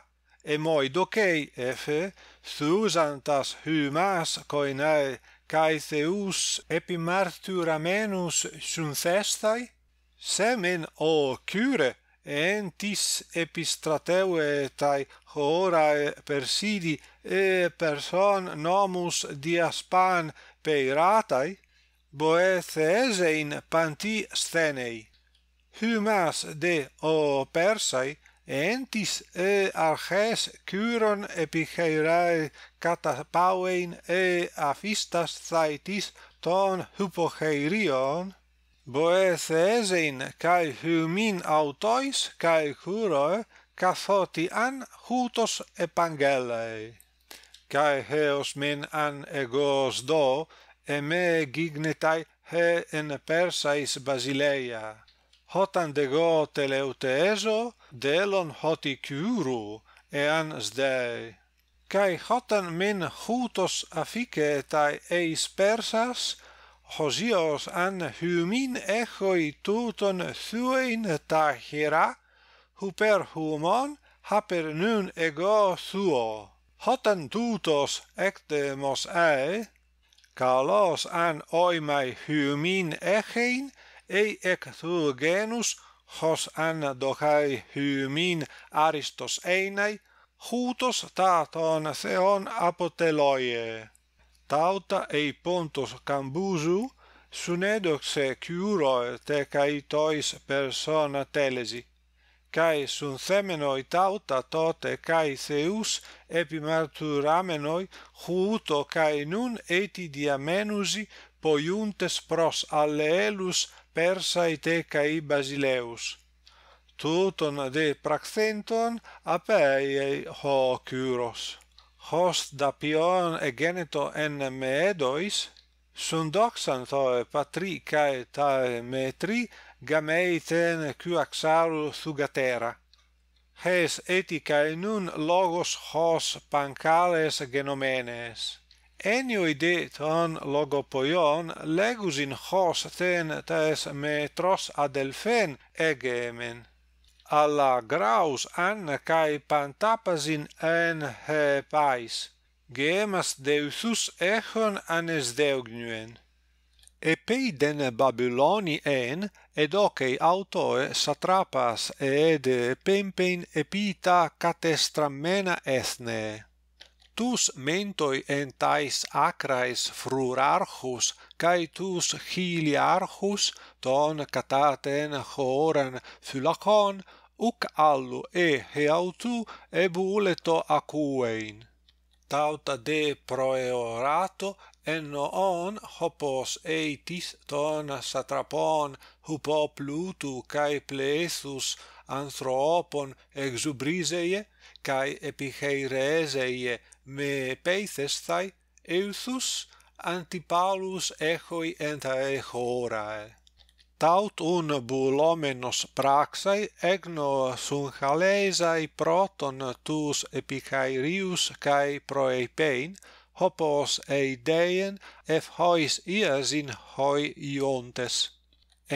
e moi docei efe susantas hymas koinae kai theus epimarturamenus sunthestai semen o cure entis tis epistrateuae tai horae persidi e person nomus diaspan peiratai, boethesein panti stenei. Humas de o persai, entis e arches curon epicheirae catapauein e afistas thaitis ton hypocheirion, Boethesein kai hymin autois kai kuroe kathoti an houtos epangelei. Kai heos min an egos do, eme gignetai he en persais basileia. Hotan dego teleuteeso, delon hoti curu, ean sdei. Kai hotan min houtos afike eis persas, hosios an humin echoi tuton suein tahira, huper humon haper nun ego suo. Hotan tutos ecte mos ae, calos an oimai humin echein, ei ec genus hos an docai humin aristos einai, hutos taton theon apoteloiee tauta e pontos cambusu sunedoxe curo te kai tois persona telesi kai sun themenoi tauta tote kai seus epimarturamenoi huto kai nun eti diamenusi poiuntes pros alleelus persae te kai basileus tuton de praxenton apeiei ho curos host da pion en meedois, edois, sundoxan toe patri cae tae metri, gamei ten thugatera. Hes eticae nun logos hos pancales genomenes. Enio ide ton logopoion legusin legus in hos ten tes metros adelfen egemen alla graus an kai pantapasin en he pais gemas deusus echon anes deugnuen epei den babyloni en et oce autoe satrapas ed pempein epita catestramena ethnee tus mentoi en tais acraes frurarchus kai tus hiliarchus ton cataten horan phylakon uk allu e heautu ebuleto aquein tauta de proeorato enno on hopos eitis ton satrapon hupo plutu kai plesus anthropon exubriseie kai epicheireseie me peithestai euthus anti paulus echoi enta e horae taut un bulomenos praxai egno sun proton tus epicairius kai proepein hopos e deien ef hois ias in hoi iontes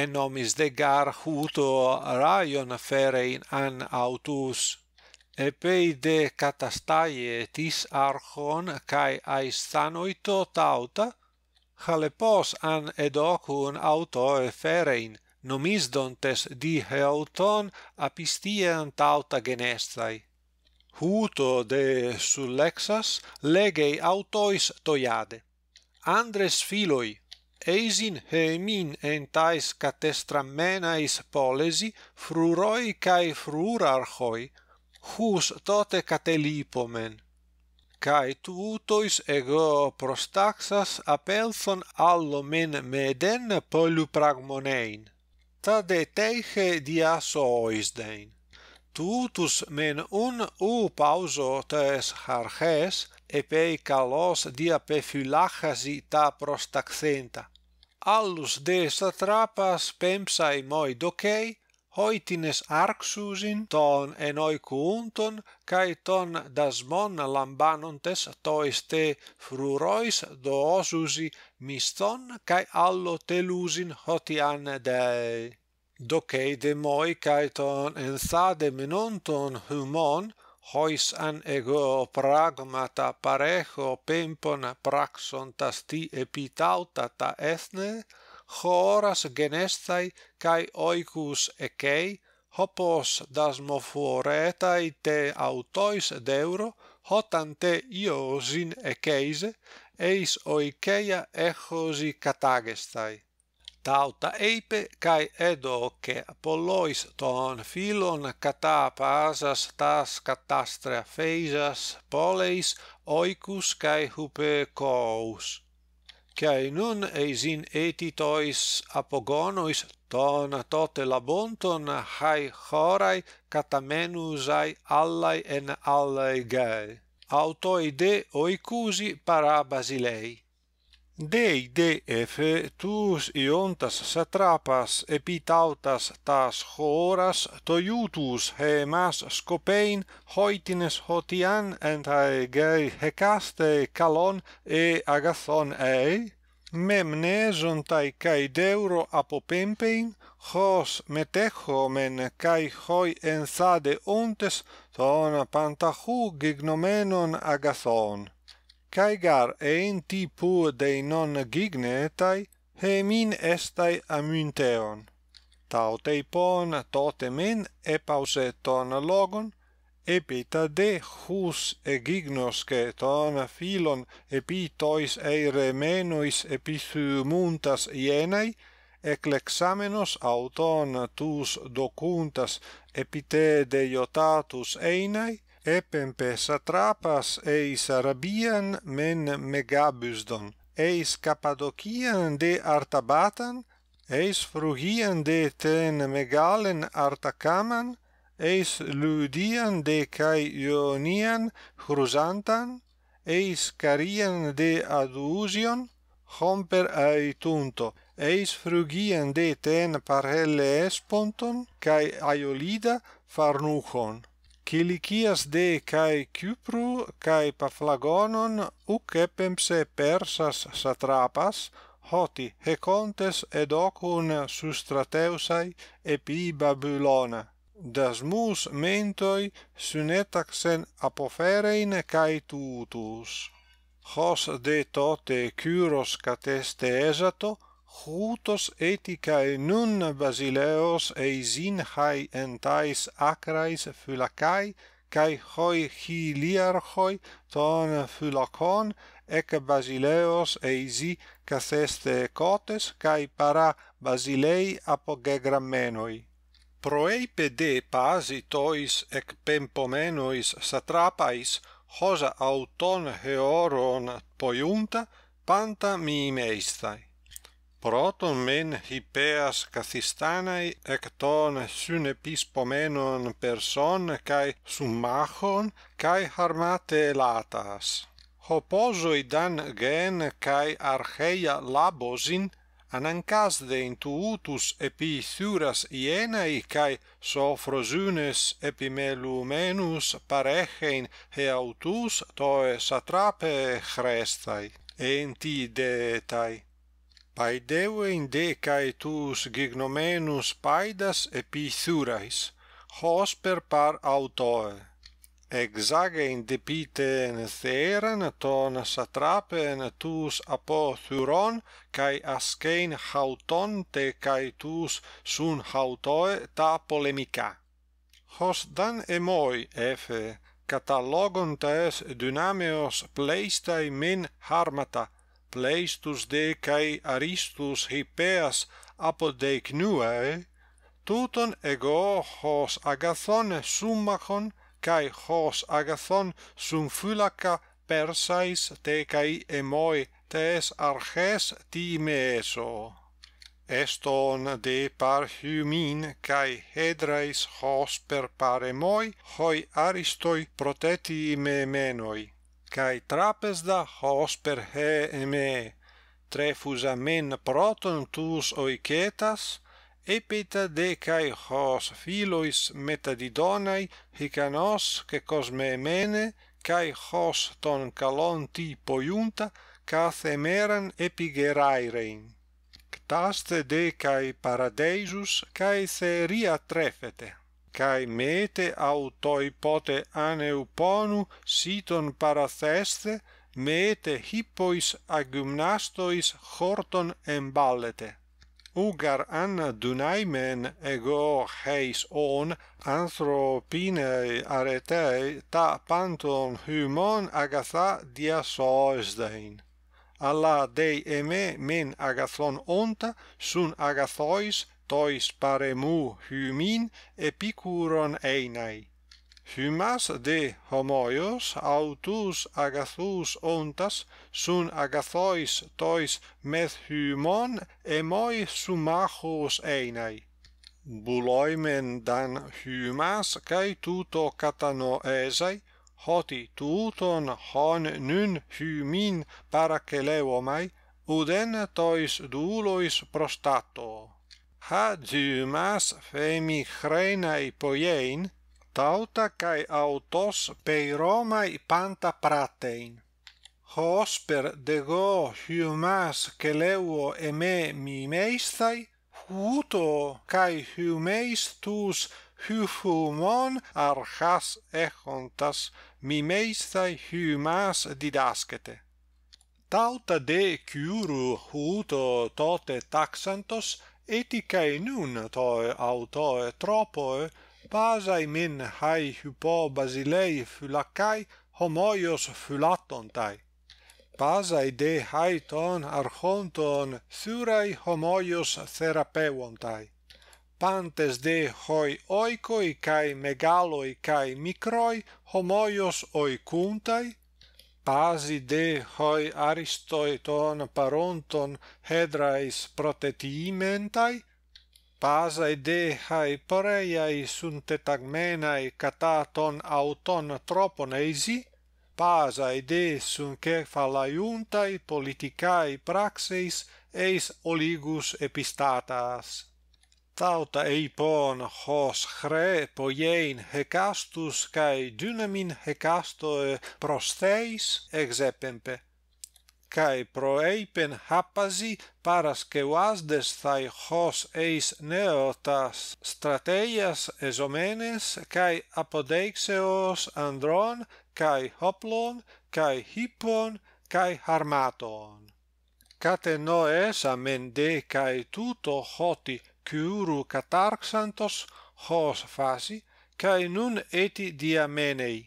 enomis de gar huto raion ferein an autus epei de catastae etis archon kai aisthanoito tauta halepos an edocun auto eferein nomis dontes di heauton apistian tauta genestai huto de sullexas legei autois toiade andres philoi Eisin hemin en tais catestramenais polesi fruroi cae frurarchoi hus tote catelipomen kai tu utois ego prostaxas apelfon allo men meden polu pragmonein ta de teiche dia sois dein tu men un u pauso tes harhes e pe kalos dia pe ta prostaxenta allus de satrapas pempsai moi dokei okay, hoitines arxusin ton enoikunton kai ton dasmon lambanontes toiste frurois doosusi miston kai allo telusin hotian dei de moi kai ton ensade menonton humon hois an ego pragmata parecho pempon praxon tasti epitauta ta ethne horas genestai kai oikus ekei hopos τε te autois deuro hotante iosin ekeis eis oikeia echosi katagestai tauta epe kai edo ke apollois ton philon kata pasas tas katastra feisas poleis oikus kai hupe kous kai nun eis in eti tois apogonois ton tote labonton hai chorai catamenus allai en allai gai autoi de oicusi para basilei Dei de tus iontas satrapas epitautas tas choras, toiutus hemas scopein hoitines hotian entae gei hecaste calon e agathon ei? Memneson tai kai deuro apopempein hos metechomen kai hoi ensade ontes ton pantahu gignomenon agathon cae gar een pur pu dei non gignetai, he min estai amunteon. Taute totemen tote men logon, epita de hus e gignos che ton filon epitois tois eire menois epi muntas ienai, eclexamenos auton tus docuntas epite deiotatus einai, epempe satrapas eis arabian men megabusdon eis cappadocian de artabatan eis phrygian de ten megalen artacaman eis ludian de kai ionian chrusantan eis carian de adusion homper aitunto eis phrygian de ten parhelle esponton kai aiolida farnuchon Cilicias de cae Cupru, cae Paflagonon, uc epemse persas satrapas, hoti hecontes ed ocun sustrateusai epi Babylona. Das mus mentoi sunetaxen apoferein cae tutus. Hos de tote curos cateste esato, hutos etica e nun basileos eisin hai entais acrais fulacai, cae hoi hi liar hoi ton fulacon, ec basileos eisi isi caceste ecotes, cae para basilei apogegrammenoi. Proeipe de pasi tois ec pempomenois satrapais, hosa auton heoron poiunta, panta mii Proton men hipeas cathistanae ecton synepispomenon person cae summachon cae harmate latas. Hoposoi dan gen cae archeia labosin anancas de intuutus epi thuras ienai cae sofrosunes epi melumenus parechein heautus toes atrape chrestai, enti detai. Paideue inde cae tus gignomenus paidas epithurais, hos per par autoe. Exage indepiten theeran ton satrapen tus apo thuron, cae ascein hauton te tus sun hautoe ta polemica. Hos dan emoi, efe, catalogon taes dynameos pleistai min harmata, pleistus de kai aristus hipeas apodeic nuae, tuton ego hos agathon summachon kai hos agathon sum persais te kai emoi tes arges time Eston de par humin kai hedrais hos per paremoi, hoi aristoi proteti me menoi kai trapesda hos per he eme trefus amen proton tus oiketas epita de kai hos philois metadidonai hikanos ke cosme emene kai hos ton kalon ti poiunta kathe epigerairein ctaste de kai paradeisus kai seria trefete kai mete autoi pote aneuponu siton paratheste mete hippois agumnastois horton emballete ugar anna dunaimen ego heis on anthropine aretae ta panton human agatha diasoisdein alla dei eme men agathon onta sun agathois tois pare mu hymin epicuron einai hymas de homoios autus agathus ontas sun agathois tois meth hymon emoi sumachos einai buloimen dan hymas kai tuto katano esai hoti tuton hon nun hymin parakeleomai uden tois duulois prostato ha du femi hrena i poiein tauta kai autos pei roma i panta pratein hos per de go humas ke eme e me mi meistai huto kai humeis tus hufumon archas echontas, hontas mi meistai humas didaskete tauta de curu huto tote taxantos eticae nun toe autoe tropoe basae min hae hypo basilei fulacae homoios fulatontae. Basae de hae ton archonton thurae homoios therapeuontae. Pantes de hoi oikoi cae megaloi cae microi homoios oikuntae, pasi de hoi aristoi ton paronton hedrais protetimentai, pasi de hai poreiai sunt etagmenai cata ton auton troponeisi, pasi de sun cefalaiuntai praxeis eis oligus epistatas auta epon hos chre poien hekastus kai dynamin hekasto prosteis exepempe kai proeipen hapasi para sche was des thai hos eis neotas strateias esomenes kai apodexeos andron kai hoplon kai hipon kai harmaton kate noes amended kai touto hoti curu catarxantos hos fasi kai nun eti diamenei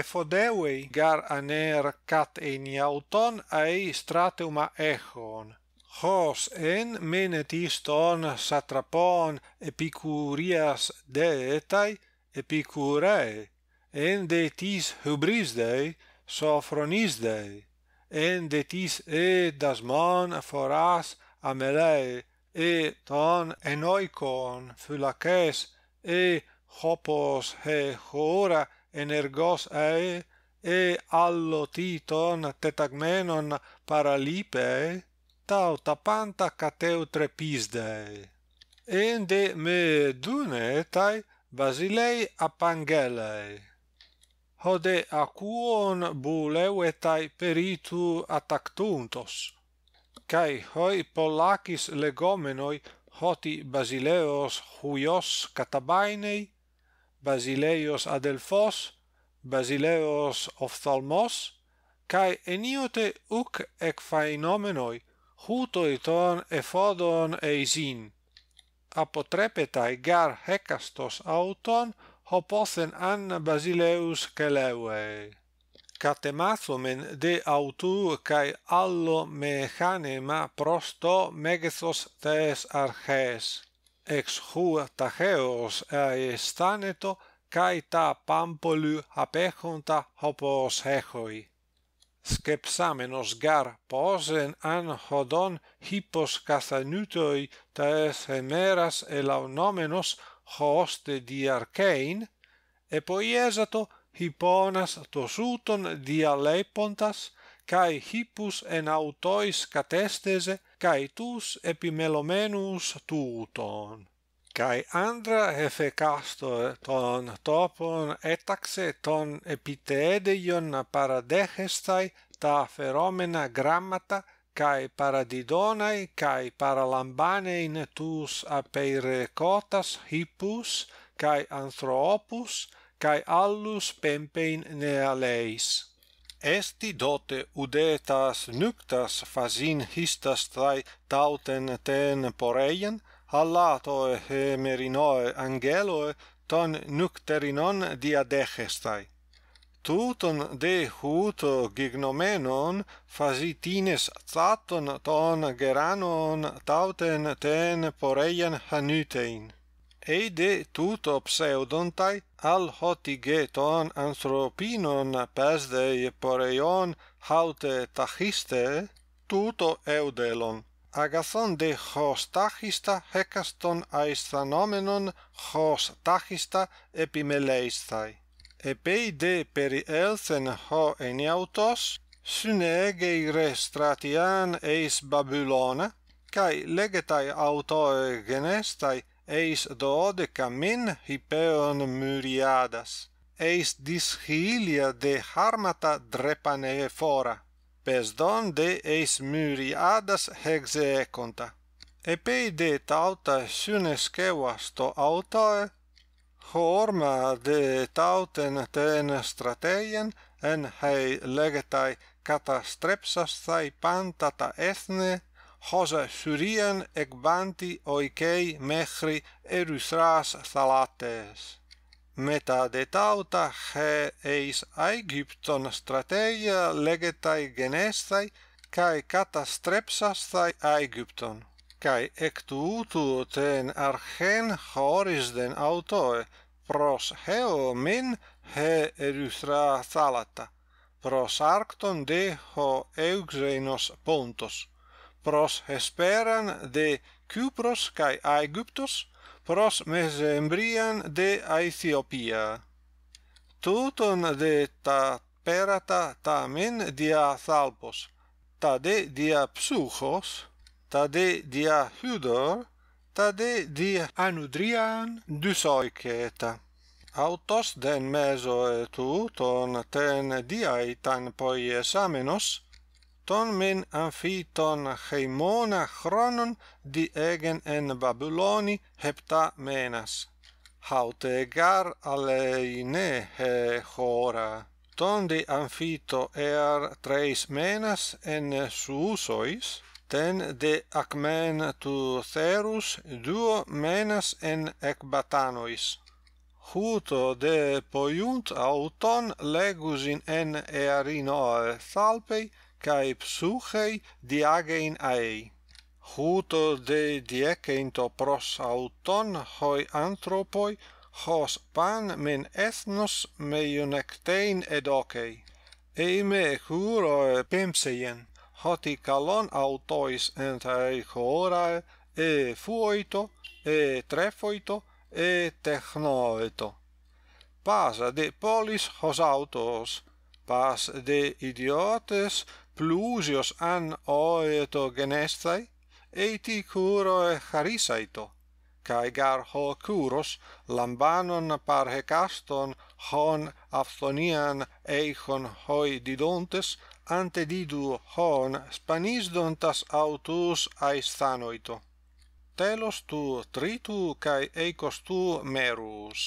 ephodeuei gar aner cat eniauton ai strateuma echon hos en menetiston satrapon epicurias deetai epicurae en detis hubris dei sophronis dei en detis e dasmon foras amelei, e ton enoikon phylakes e hopos he hora energos e e allotiton tetagmenon paralipe tau tapanta kateu trepisdae ende me dune tai basilei apangelae hode aquon buleu etai peritu attactuntos kai hoi polakis legomenoi hoti basileos huios katabainei Basileos adelphos Basileos ophthalmos kai eniote uk ek phainomenoi hutoi ton eisin apotrepetai gar hekastos auton hopothen an basileus keleuei katemathomen de autour kai allomechanema prosto megistos thes arches ex houtageos e staneto kai ta pampoly hapechonta hopos hechoi skepsamenos gar posen anhodon hippos kathanutoi thes emeras e laonomenos hoste di archein e poi esato hiponas tosuton dialeipontas kai hippus en autois catestese kai tus epimelomenus tuton kai andra hefecasto ton topon etaxe ton epitedeion paradehestai ta feromena grammata kai paradidonai kai paralambanein in tus apeire cotas hippus kai anthropus cae allus pempein nealeis. Esti dote udetas nuctas fasin histas trae tauten ten poreien, allato e hemerinoe angeloe ton nucterinon dia degestai. Tuton de huto gignomenon fasitines zaton ton geranon tauten ten poreien hanutein. Ede tuto pseudontai al hotigeton anthropinon pesdei poreion haute tachiste tuto eudelon agathon de hos tachista hecaston aisthanomenon hos tachista epimeleistai epei de peri elthen ho eniautos synegei restratian eis babylona kai legetai autoegenestai, eis δώδεκα μην υπέων μυριάδας, eis δυσχύλια δε χάρματα δρέπανε εφόρα, πεσδόν δε eis μυριάδας εξεέκοντα. Επέι δε τάουτα συνεσκεύα στο αυτοε, χόρμα δε τάουτεν τέν στρατέιεν, εν χαί λέγεται καταστρέψας πάντα τα έθνε, hosa syrian ecbanti oikei mechri erusras thalates. Meta detauta he eis aegypton strategia legetai genestai cae catastrepsastai aegypton, cae ectuutu ten archen horis den autoe pros heo min he erythra thalata, pros arcton deho eugzenos pontos pros Hesperan de Cupros kai Aegyptos, pros Mesembrian de Aethiopiae. Touton de ta perata tamen dia Thalpos, tade dia Psuchos, tade dia Hudor, tade dia Anudrian, dus Autos den meso etuton ten diae tan poies Amenos, ton men amfiton heimona chronon diegen en Babyloni hepta menas, haute gar alene he chora. Ton de amfito er tres menas en susois, ten de acmen tu cerus duo menas en ecbatanois. Huto de poiunt auton legusin en erinoe thalpei kai psuchei diagein ai huto de diekento pros auton hoi anthropoi hos pan men ethnos meionectein edokei eime huro pemseien hoti kalon autois entai hora e fuoito e trefoito e technoito pas de polis hos autos pas de idiotes plusios an oeto genestai, eiti curoe charisaito, cae gar ho curos lambanon par hecaston hon aftonian eichon hoi didontes, ante didu hon spanisdontas autus ais Telos tu tritu cae eicos tu merus.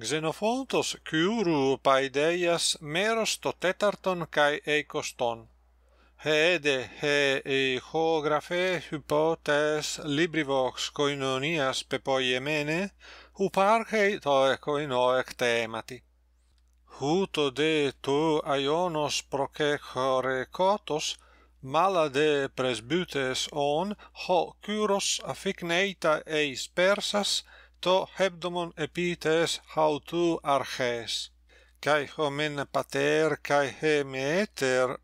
Xenophontos curu paideias meros to tetarton kai eikoston. Heede he eichografe hypotes librivox koinonias pepoiemene, uparchei toe koinoec temati. Huto de tu aionos procechore cotos, mala de presbytes on, ho curos afficneita eis persas, To hebdomon epites hautu arches kai homen pater kai he meter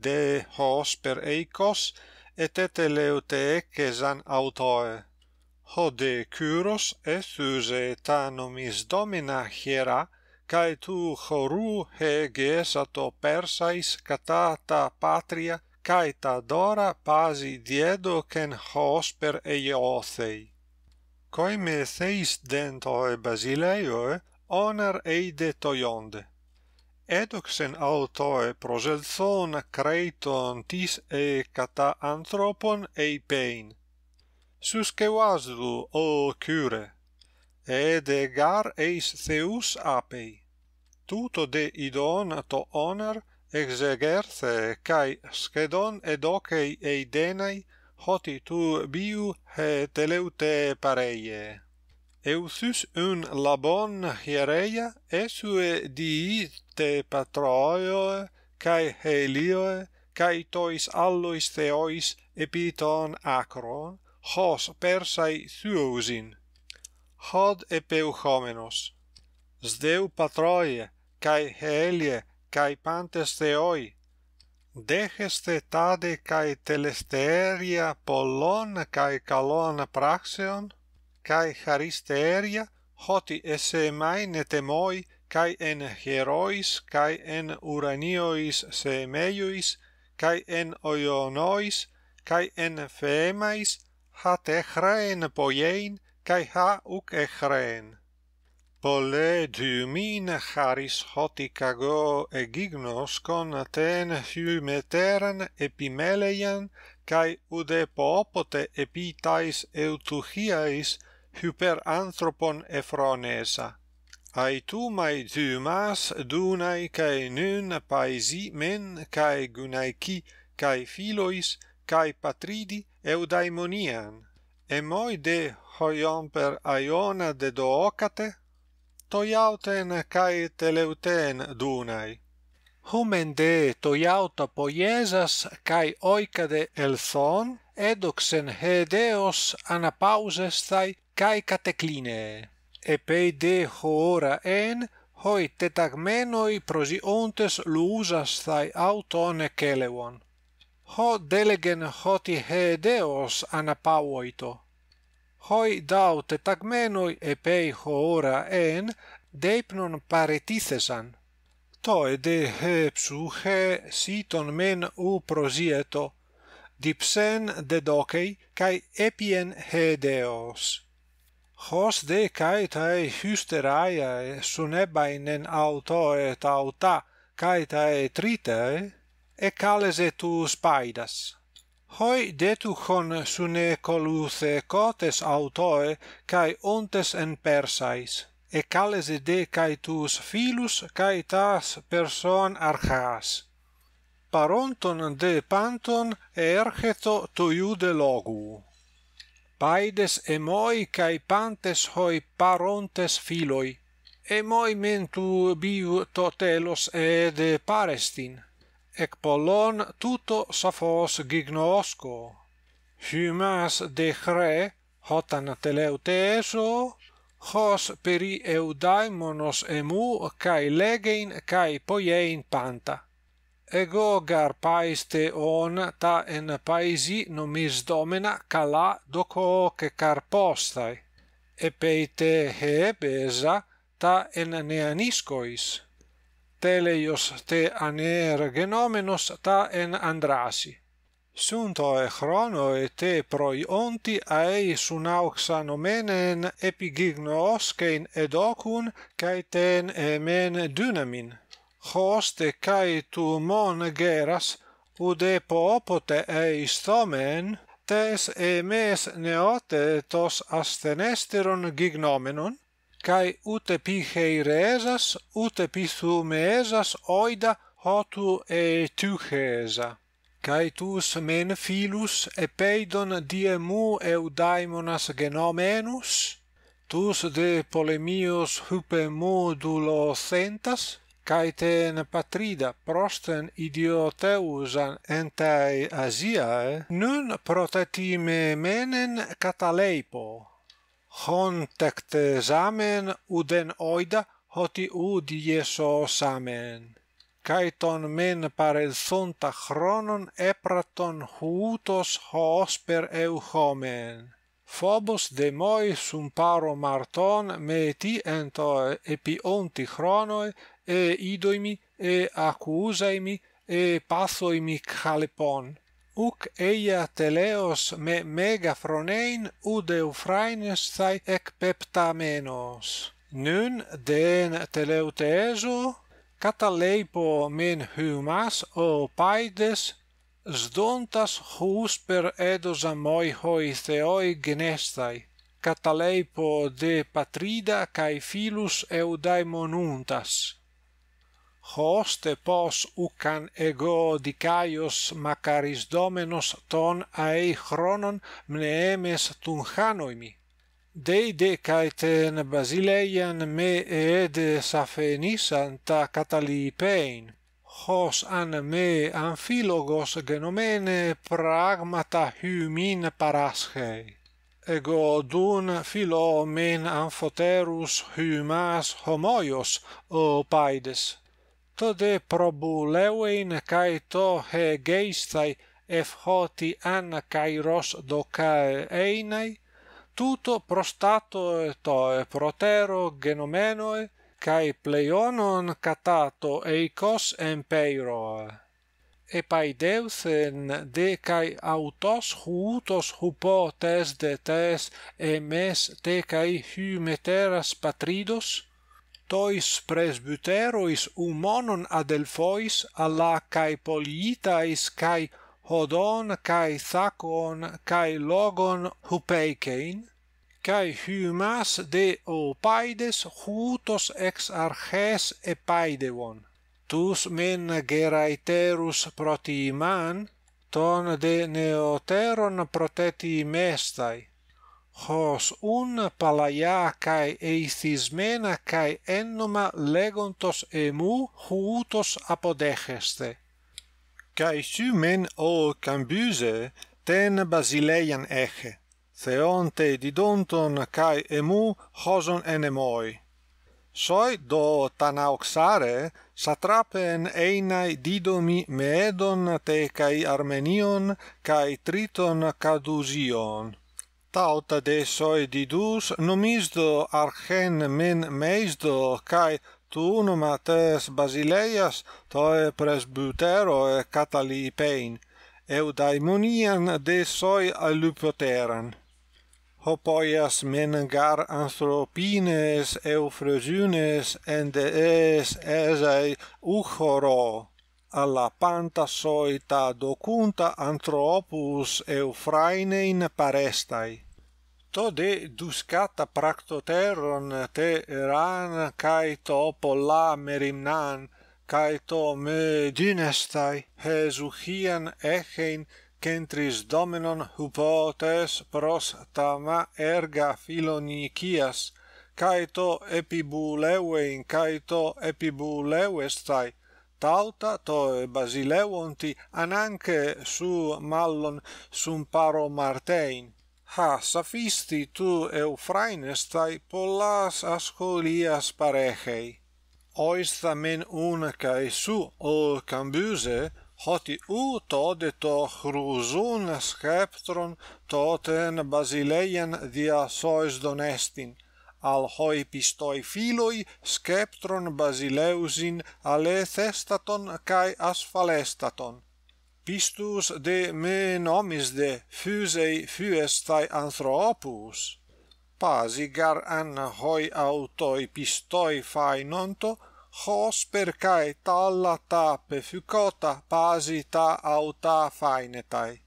de hos per eikos et et leutae kesan autoe ho de kyros esuse ta nomis domina hiera kai tu horu heges ato persais catata patria kai ta dora pasi diedo hos per eiothei Koi me theis dentoi basileioe, onar eide toionde. Edoxen autoe proselthon creiton tis e kata anthropon eipein. Susque vasdu, o cure, ed gar eis theus apei. Tuto de idonato to onar exegerthe, cae scedon edocei eidenei, hoti tu biu he teleute pareie. Euthus un labon hiereia, esue diit te patroioe, cae helioe, cae tois allois theois epiton acron, hos persai thuosin. Hod e peuchomenos. Sdeu patroie, cae helie, cae pantes theoi, Decheste tade cae telesteria pollon cae calon praxeon, cae charisteria, hoti e semaine temoi cae en hierois, cae en uraniois semeluis, cae en oionois, cae en feemais, hat e chraen poein, cae hae uc Pole du min charis hoti cago e gignos con Atene hymeteran epimeleian kai ude popote epitais eutuchiais hyper anthropon efronesa ai tu mai du dunai kai nun paisi men kai gunaiki kai philois kai patridi eudaimonian e moi de hoion per aiona de doocate toiauten kai teleuten dunai. Humen de toiauta poiesas kai oikade elthon, edoxen hedeos anapausestai kai kateklinee. Epei de hoora en, hoi tetagmenoi prosiontes luusas thai AUTONE kelewon. Ho delegen hoti hedeos anapauoito hoi daute tagmenoi e ho ora en deipnon paretithesan. Toe de he psuche siton men u prosieto, dipsen de docei, cae epien he deos. Hos de cae tae hysteraiae sunebainen autoe tauta, cae tae tritae, e calese tu spaidas. Hoi detuchon sune coluthe cotes autoe, cae ontes en persais, e calese de cae tus filus, cae tas person archas. Paronton de panton ergeto to iude logu. Paides emoi cae pantes hoi parontes filoi, emoi mentu biu totelos e de parestin ec pollon tuto saphos gignosco humas dechre, chre hotan teleuteso hos peri eudaimonos emu kai legein kai poiein panta ego gar paiste on ta en paisi nomis domena cala doco che carpostai e peite hebesa ta en neaniscois teleios te aner genomenos ta en andrasi. Sunto e chrono e te proionti ae sunauxanomenen epigignoscein edocun cae ten emene dunamin, hoste cae tu mon geras, ude popote e stomen, tes emes neotetos astenesteron gignomenon, kai ute pihei resas ute pisu esas oida hotu e tuhesa kai tus men filus epeidon die mu eudaimonas genomenus tus de polemios hupe modulo centas kai ten patrida prosten idioteusan entai asiae nun protetime menen cataleipo Hontact examen uden oida hoti ud amen. kai ton men parelthunta chronon epraton hutos hosper euchomen. Phobos de moi sum paro marton meti ento epionti chronoi e idoimi e accusaimi e pathoimi calepon. Uc eia teleos me mega fronein, ud euphrines thai ec peptamenos. Nun den teleuteesu, cataleipo min humas o paides, sdontas hus per edosa moi hoi theoi gnestai, cataleipo de patrida cae filus eudaimonuntas hos te pos ucan ego dikaios makaris domenos ton ae chronon mnemes tun chanoimi. Dei dekaiten basileian me eedes afenisan ta catalipein, hos an me anfilogos genomene pragmata humin paraschei. Ego dun filomen amphoterus humas homoios opaides to de probouleune kai to he geistai ephoti ana kairos dokae einai touto prostato to protero genomenon kai pleonon katato e kos empeiro e pai deus en de kai autos houtos hupotes detes emes te kai hymeteras patridos tois presbyterois umonon adelphois, alla cae polyitais cae hodon cae thacon cae logon hupeicein, cae humas de opaides hutos ex arges epaidevon. Tus men geraiterus protiman, ton de neoteron proteti mestai, hos un palaia kai eithismena kai ennoma legontos emu hutos apodegeste kai symen o cambuse ten basileian ege theonte didonton kai emu hoson enemoi soi do tanauxare satrapen einai didomi meedon te kai armenion kai triton cadusion Tauta de soi didus, dus nomisdo argen men mezdo kai tu nomates basileias to e presbytero e katalipein eudaimonian de soi alu pteran hopoias men gar anthro pines euphrosunes en es as uchoro alla panta soita docunta anthropus euphrainein parestai to de duscata practoteron te eran kai to polla merimnan kai to me dinestai echein kentris domenon hupotes pros tama erga filonikias kai to epibuleuein kai to epibuleuestai tauta to basileuonti ananche su mallon sum paro martein ha safisti tu eufrainestai pollas ascolias parechei oista men un kai su o cambuse hoti u to de to cruzun scepton toten basileian dia sois donestin al hoi pistoi filoi sceptron basileusin alethestaton cae asphalestaton. Pistus de me nomis de fusei fuestai anthropus. Pasi gar an hoi autoi pistoi fainonto, hos per cae talla ta pefucota pasi ta auta fainetai.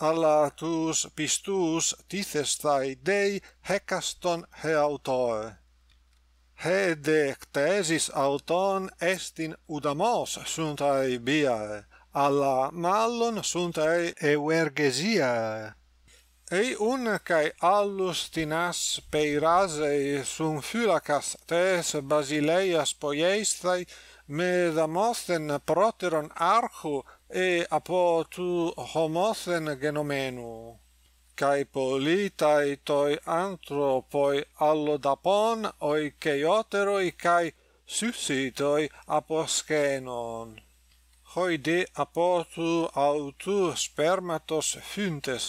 Alla tus pistus tithestai dei hecaston he autoi. He dectesis auton estin udamos suntai biae, Alla mallon suntai ewergesiae. Ei uncae allus tinas peirazei sun fulacas tes basileias poiestai, Me damothen proteron archu, e apo tu homosen genomenu kai politai toi anthropoi allodapon oi keioteroi kai susitoi aposkenon hoi de apo tu autu spermatos fyntes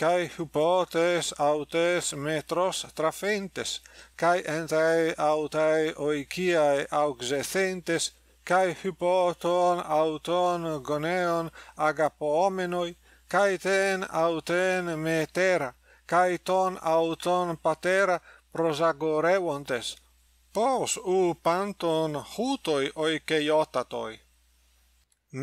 kai hypotes autes metros trafentes kai entai autai oikiae auxesentes kai hypoton auton goneon agapomenoi kai ten auten metera kai ton auton patera prosagoreontes pos u panton hutoi oikeiotatoi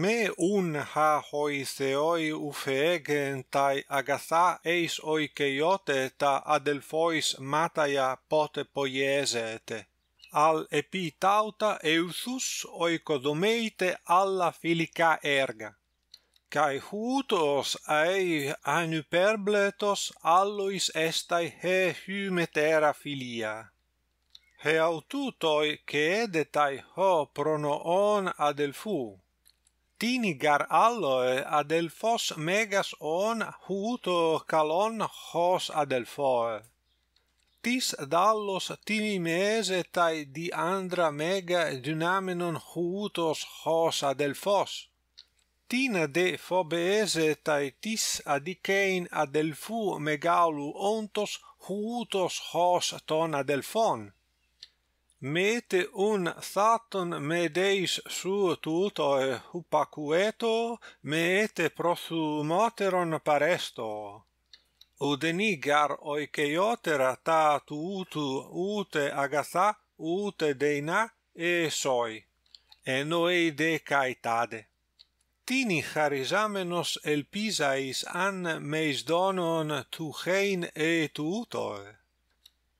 me un ha hoiseoi ufegen tai agatha eis oikeiote ta adelfois mataia pote poiesete al epitauta tauta eusus oikodomeite alla filica erga. Cae hutos ei anuperbletos allois estai he humetera filia. He aututoi cedetai ho pronoon adelfu. tinigar gar alloe adelfos megas on huto calon hos adelfoe tis dallos timimes et tai di andra mega dynamenon hutos hos adelphos tina de phobes et tai tis adicain adelphu megalu ontos houtos hos ton adelphon mete un thaton medeis suo tulto e hupacueto mete prosumateron paresto Udenigar oikeiotera ta tuutu ute agatha ute deina e soi. Enoei de caetade. Tini charisamenos elpisais an meis donon tu hein e tuutoe.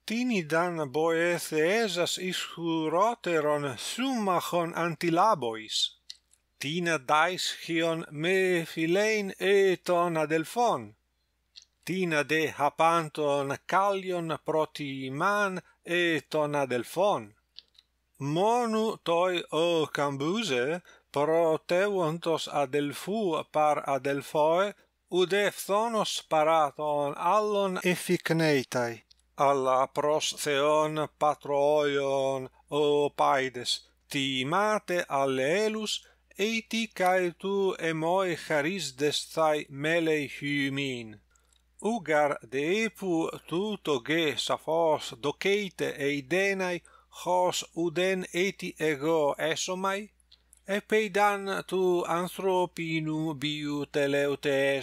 Tini dan boethe esas ischuroteron summachon antilabois. Tina dais hion me filein e ton adelfon tina de hapanton callion protiman man e tona delfon. Monu toi o cambuse pro teuontos adelfu par adelfoe ud efthonos paraton allon efficneitai alla pros patroion o paides ti mate allelus eiti kai tu emoi charis destai melei humin Ugar de epu tuto ge safos doceite e idenai hos uden eti ego esomai, e peidan tu anthropinu biu teleute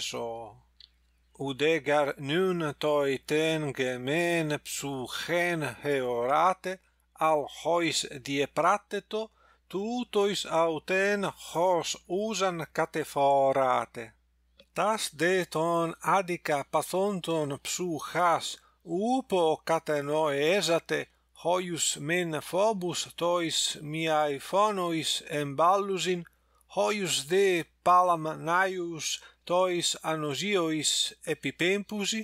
Udegar nun toi ten gemen psuchen heorate, al hois dieprateto, tutois auten hos usan cateforate. Tas de ton addica paton ton psuchas upo catenoe esate hoius men phobus tois mi ai phonois enballusin hoius de palamnaius tois anosiois epipempusi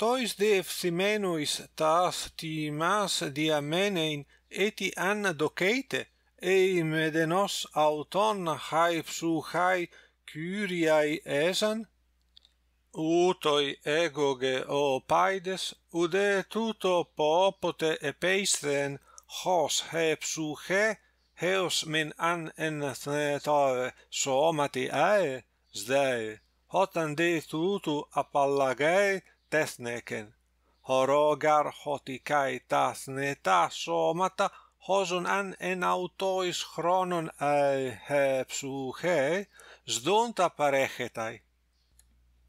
tois de phimenois tas ti mas di amenein eti annadokate ei me de nos auton haipsou hai curiae esan? Utoi egoge o paides, ude tuto popote epeisthen hos hepsuche, heos min an ennethnetare somati ae, zdei, hotan di tutu apallagei tethneken. Horogar hoti kai tathneta somata hosun an en autois chronon ae hepsuche, sdont apparegetai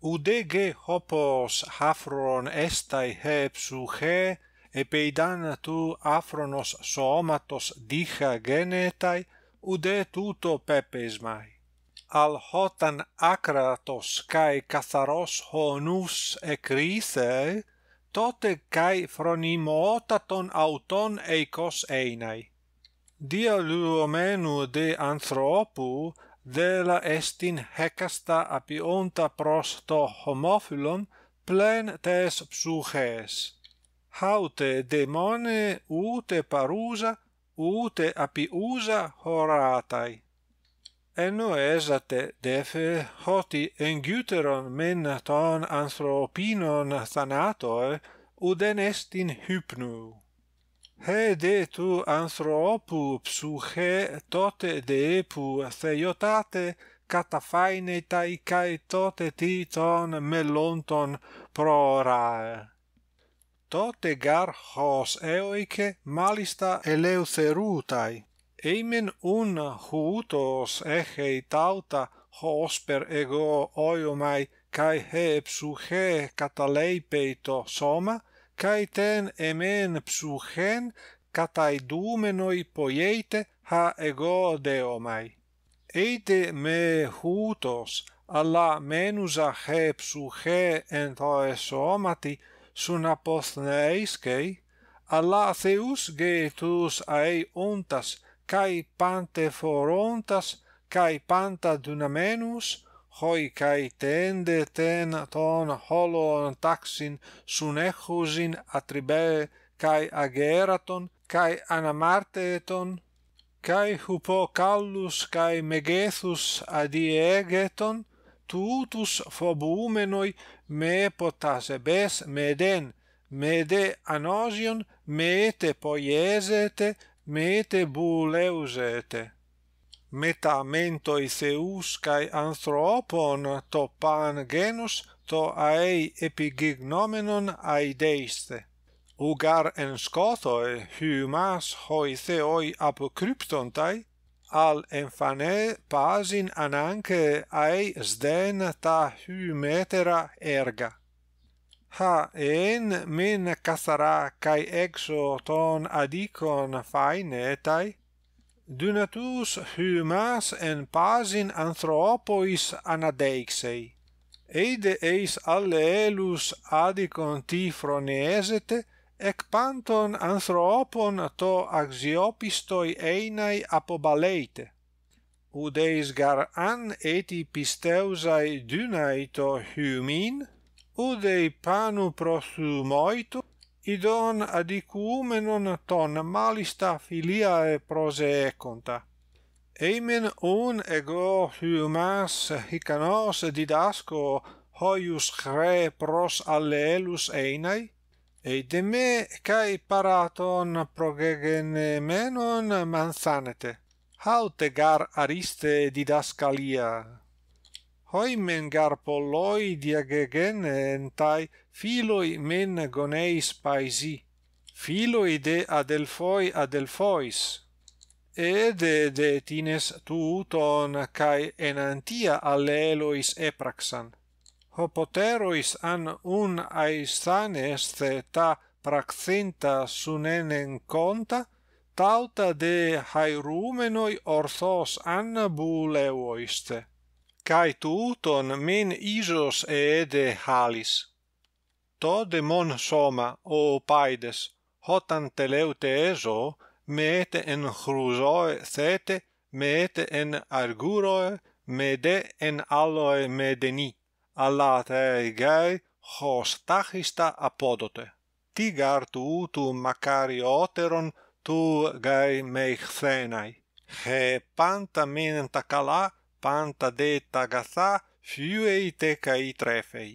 Udeg hopos afron estai hepsu he e peidan tu afronos somatos dicha genetai ude tuto pepesmai. al hotan akratos kai katharos honus e krise tote kai fronimota ton auton eikos einai dia luomenu de anthropu Dela est in hecasta apionta pros to homofilum plen tes psuches. Haute demone, ute parusa, ute apiusa horatai. Ennoesate, defe, hoti ingiuteron men ton anthropinon thanatoe, uden est in hypnou he de tu anthropu psuche tote de epu theiotate kataphaine tai tote titon melonton prora tote gar hos eoike malista eleutherutai eimen un hutos echei tauta hos per ego oiomai kai he psuche kataleipeito soma kai ten emen psuchen katai dumenoi poiete ha ego deomai eite me hutos alla menusa he psuche en to esomati sun apostneis kei alla theus getus tus ai untas kai pante forontas kai panta dunamenus hoi kai tende ten ton holon taxin sun echusin atribe kai ageraton kai anamarteeton, kai hupo callus kai megethus adiegeton tutus phobumenoi me potasebes meden mede anosion mete poiesete mete buleusete metamento iseus kai anthropon to pan genus to ai epigignomenon aideiste ugar en scotoe humas hoi theoi apocryptontai al enfane pasin ananke ai sden ta humetera erga ha en men casara kai exo ton adicon fainetai dunatus humas en pasin anthropois anadeixei eide eis allelus adicon ti froneesete ec panton anthropon to axiopistoi einai apobaleite ud eis gar an eti pisteusai dunaito humin ud ei panu prosumoitu idon adicumenum ton malista filiae prozee conta. Eimen un ego humas hicanos didasco hoius re pros allelus einai, e de me cae paraton progegene menon mansanete, haute gar ariste didascalia. Hoimen gar polloi diagegene entai filoi men goneis paisi filoi de adelphoi adelphois et de tines tuton kai enantia alleloi's epraxan ho poterois an un aestanest ta praxenta sunenen conta tauta de hairumenoi orthos an buleoiste kai tuton min isos de halis To de mon soma, o paides, hotan teleute ezo, meete en chruzoe sete, meete en arguroe, meete en aloe medeni, ala te gai hostachista apodote. Ti gardu tu macari oteron tu gai meixtenai, che panta menen ta kala, panta de ta gatha, fiuete ca itrefei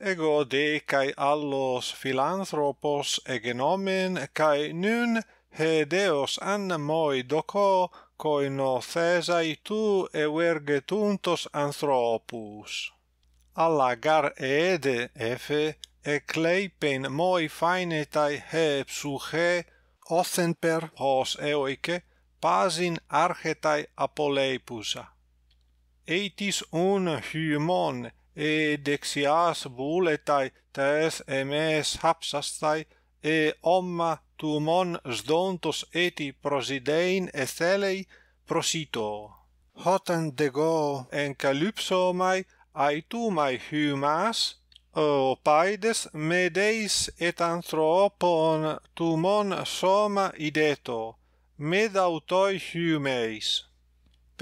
ego de kai allos philanthropos egenomen kai nun he deos annamoi doco coino thesai tu e evergetuntos anthropus alla gar ede efe e kleipen moi finetai he psuche ossen per hos eoike pasin archetai apoleipusa etis un hymon e dexias buletai tes emes hapsastai e omma tumon zdontos eti prosidein ethelei prosito hoten dego en calypso mai ai tu mai humas o paides me deis et anthropon tumon soma ideto med autoi humeis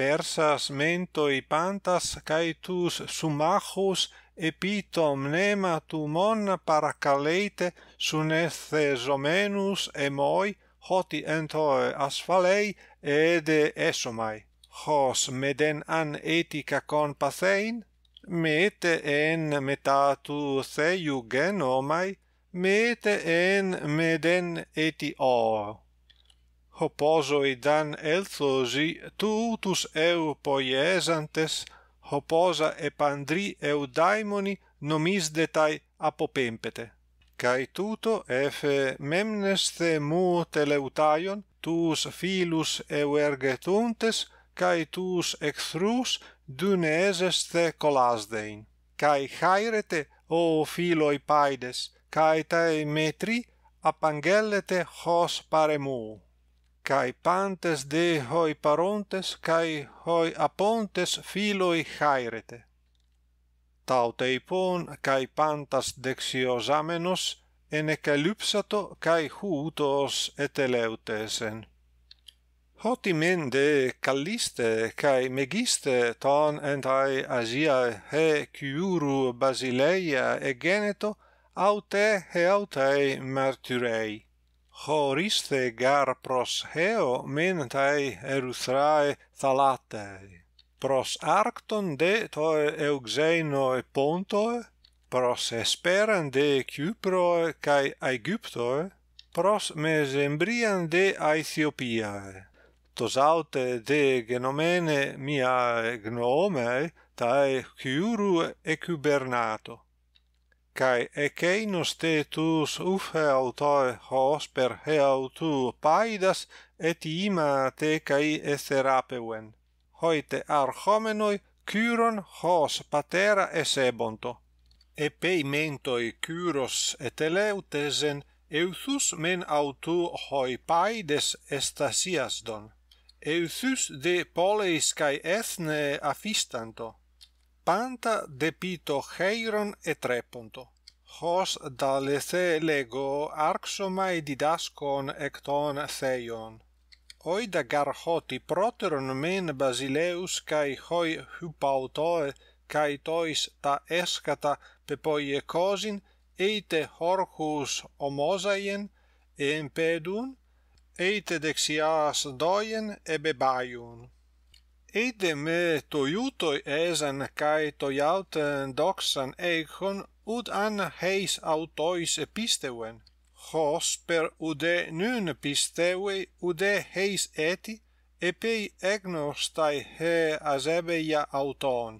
persas mentoi pantas kai tus sumachus epitom nema tu mon paracaleite sunesse zomenus e moi hoti entoe asphalei ede esomai hos meden an etica con pathein mete en metatu tu se mete en meden etio hoposo dan elthosi tu utus eu poiesantes hoposa e pandri eu daimoni nomis detai apopempete kai tuto efe memneste mu teleutaion tus filus eu ergetuntes kai tus exthrus duneseste colasdein kai hairete o philoi paides kai tai metri apangellete hos pare kai pantes de hoi parontes kai hoi apontes filoi hairete taute ipon kai pantas dexios amenos en ekalypsato kai houtos eteleutesen hoti men de kalliste kai megiste ton entai asia he kyuru basileia egeneto aute he aute martyrei horis gar pros heo men tai erusrae pros arcton de to euxeno e ponto pros esperan de cupro kai aegypto pros mesembrian de aethiopia tos aute de genomene mia gnome tai curu e cubernato cae ecei nos te tus ufe autoe hos per heau tu paidas, et ima te etherapeuen. Hoite ar homenoi curon hos patera esebonto. E pei mentoi curos et eleutesen, euthus men autu hoi paides estasiasdon. Euthus de poleis cae ethne afistanto panta depito heiron etreponto hos dalese lego arxomai didaskon ecton theion hoi dagarhoti proteron men basileus kai hoi hupautoe kai tois ta eskata pepoie cosin eite horcus homozaien, empedun eite dexias doien ebebaiun Idem to iuto ezan kai to iaut doxan eikon ut an heis autois epistewen hos per ude nun pistewe ude heis eti epei egnostai he asebeia auton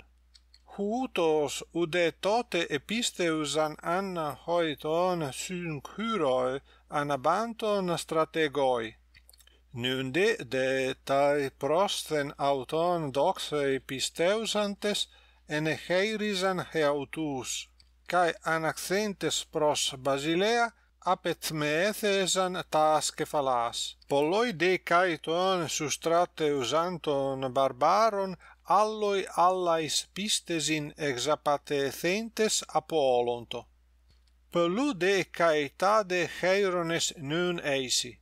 hutos ude tote episteusan anna hoiton syn kyroi anabanton strategoi Nun de de tai prosthen auton doxei pisteusantes en heirisan heautus, cae anaxentes pros Basilea apetmeethesan tas cephalas. Polloi de caeton sustrate usanton barbaron alloi allais pistesin exapatethentes apollonto. Pollu de caetade heirones nun eisi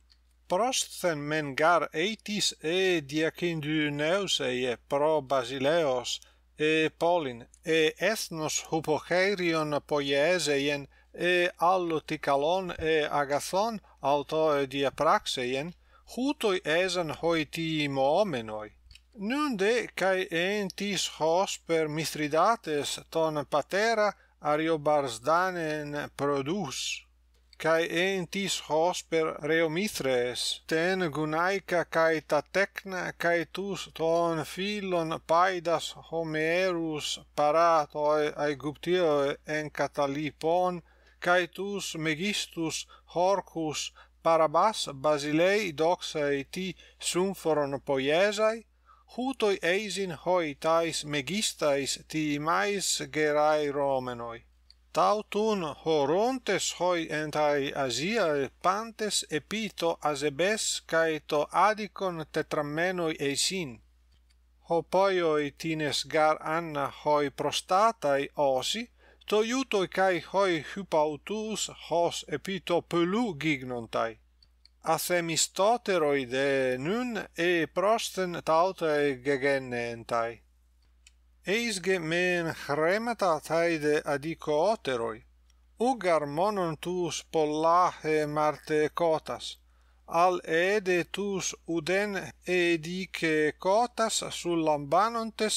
prosthen men gar eitis e diakindyneus e pro basileos e polin e ethnos hupocheirion poieseien e allotikalon e agathon autoe diapraxeien, hutoi esan hoitii moomenoi. Nun de, cae entis hos per mithridates ton patera ariobarsdanen produs kai entis hos per reo mithres ten gunaika kai ta tecna kai tus ton philon paidas homerus paratoi aeguptio en catalipon kai tus megistus horcus parabas basilei doxae ti sum foron poiesai hutoi eisin hoi tais megistais ti mais gerai romenoi tautun horontes hoi entai Asiae pantes epito asebes cae to adicon tetrammenoi eisin. Ho poioi tines gar anna hoi prostatai osi, to iutoi cae hoi hypautus hos epito pelu gignontai. Athemistoteroi de nun e prosten tautae gegenne entai eis ge men hremata taide adico oteroi ugar monon tus pollahe marte cotas al ede tus uden edice cotas sul lambanontes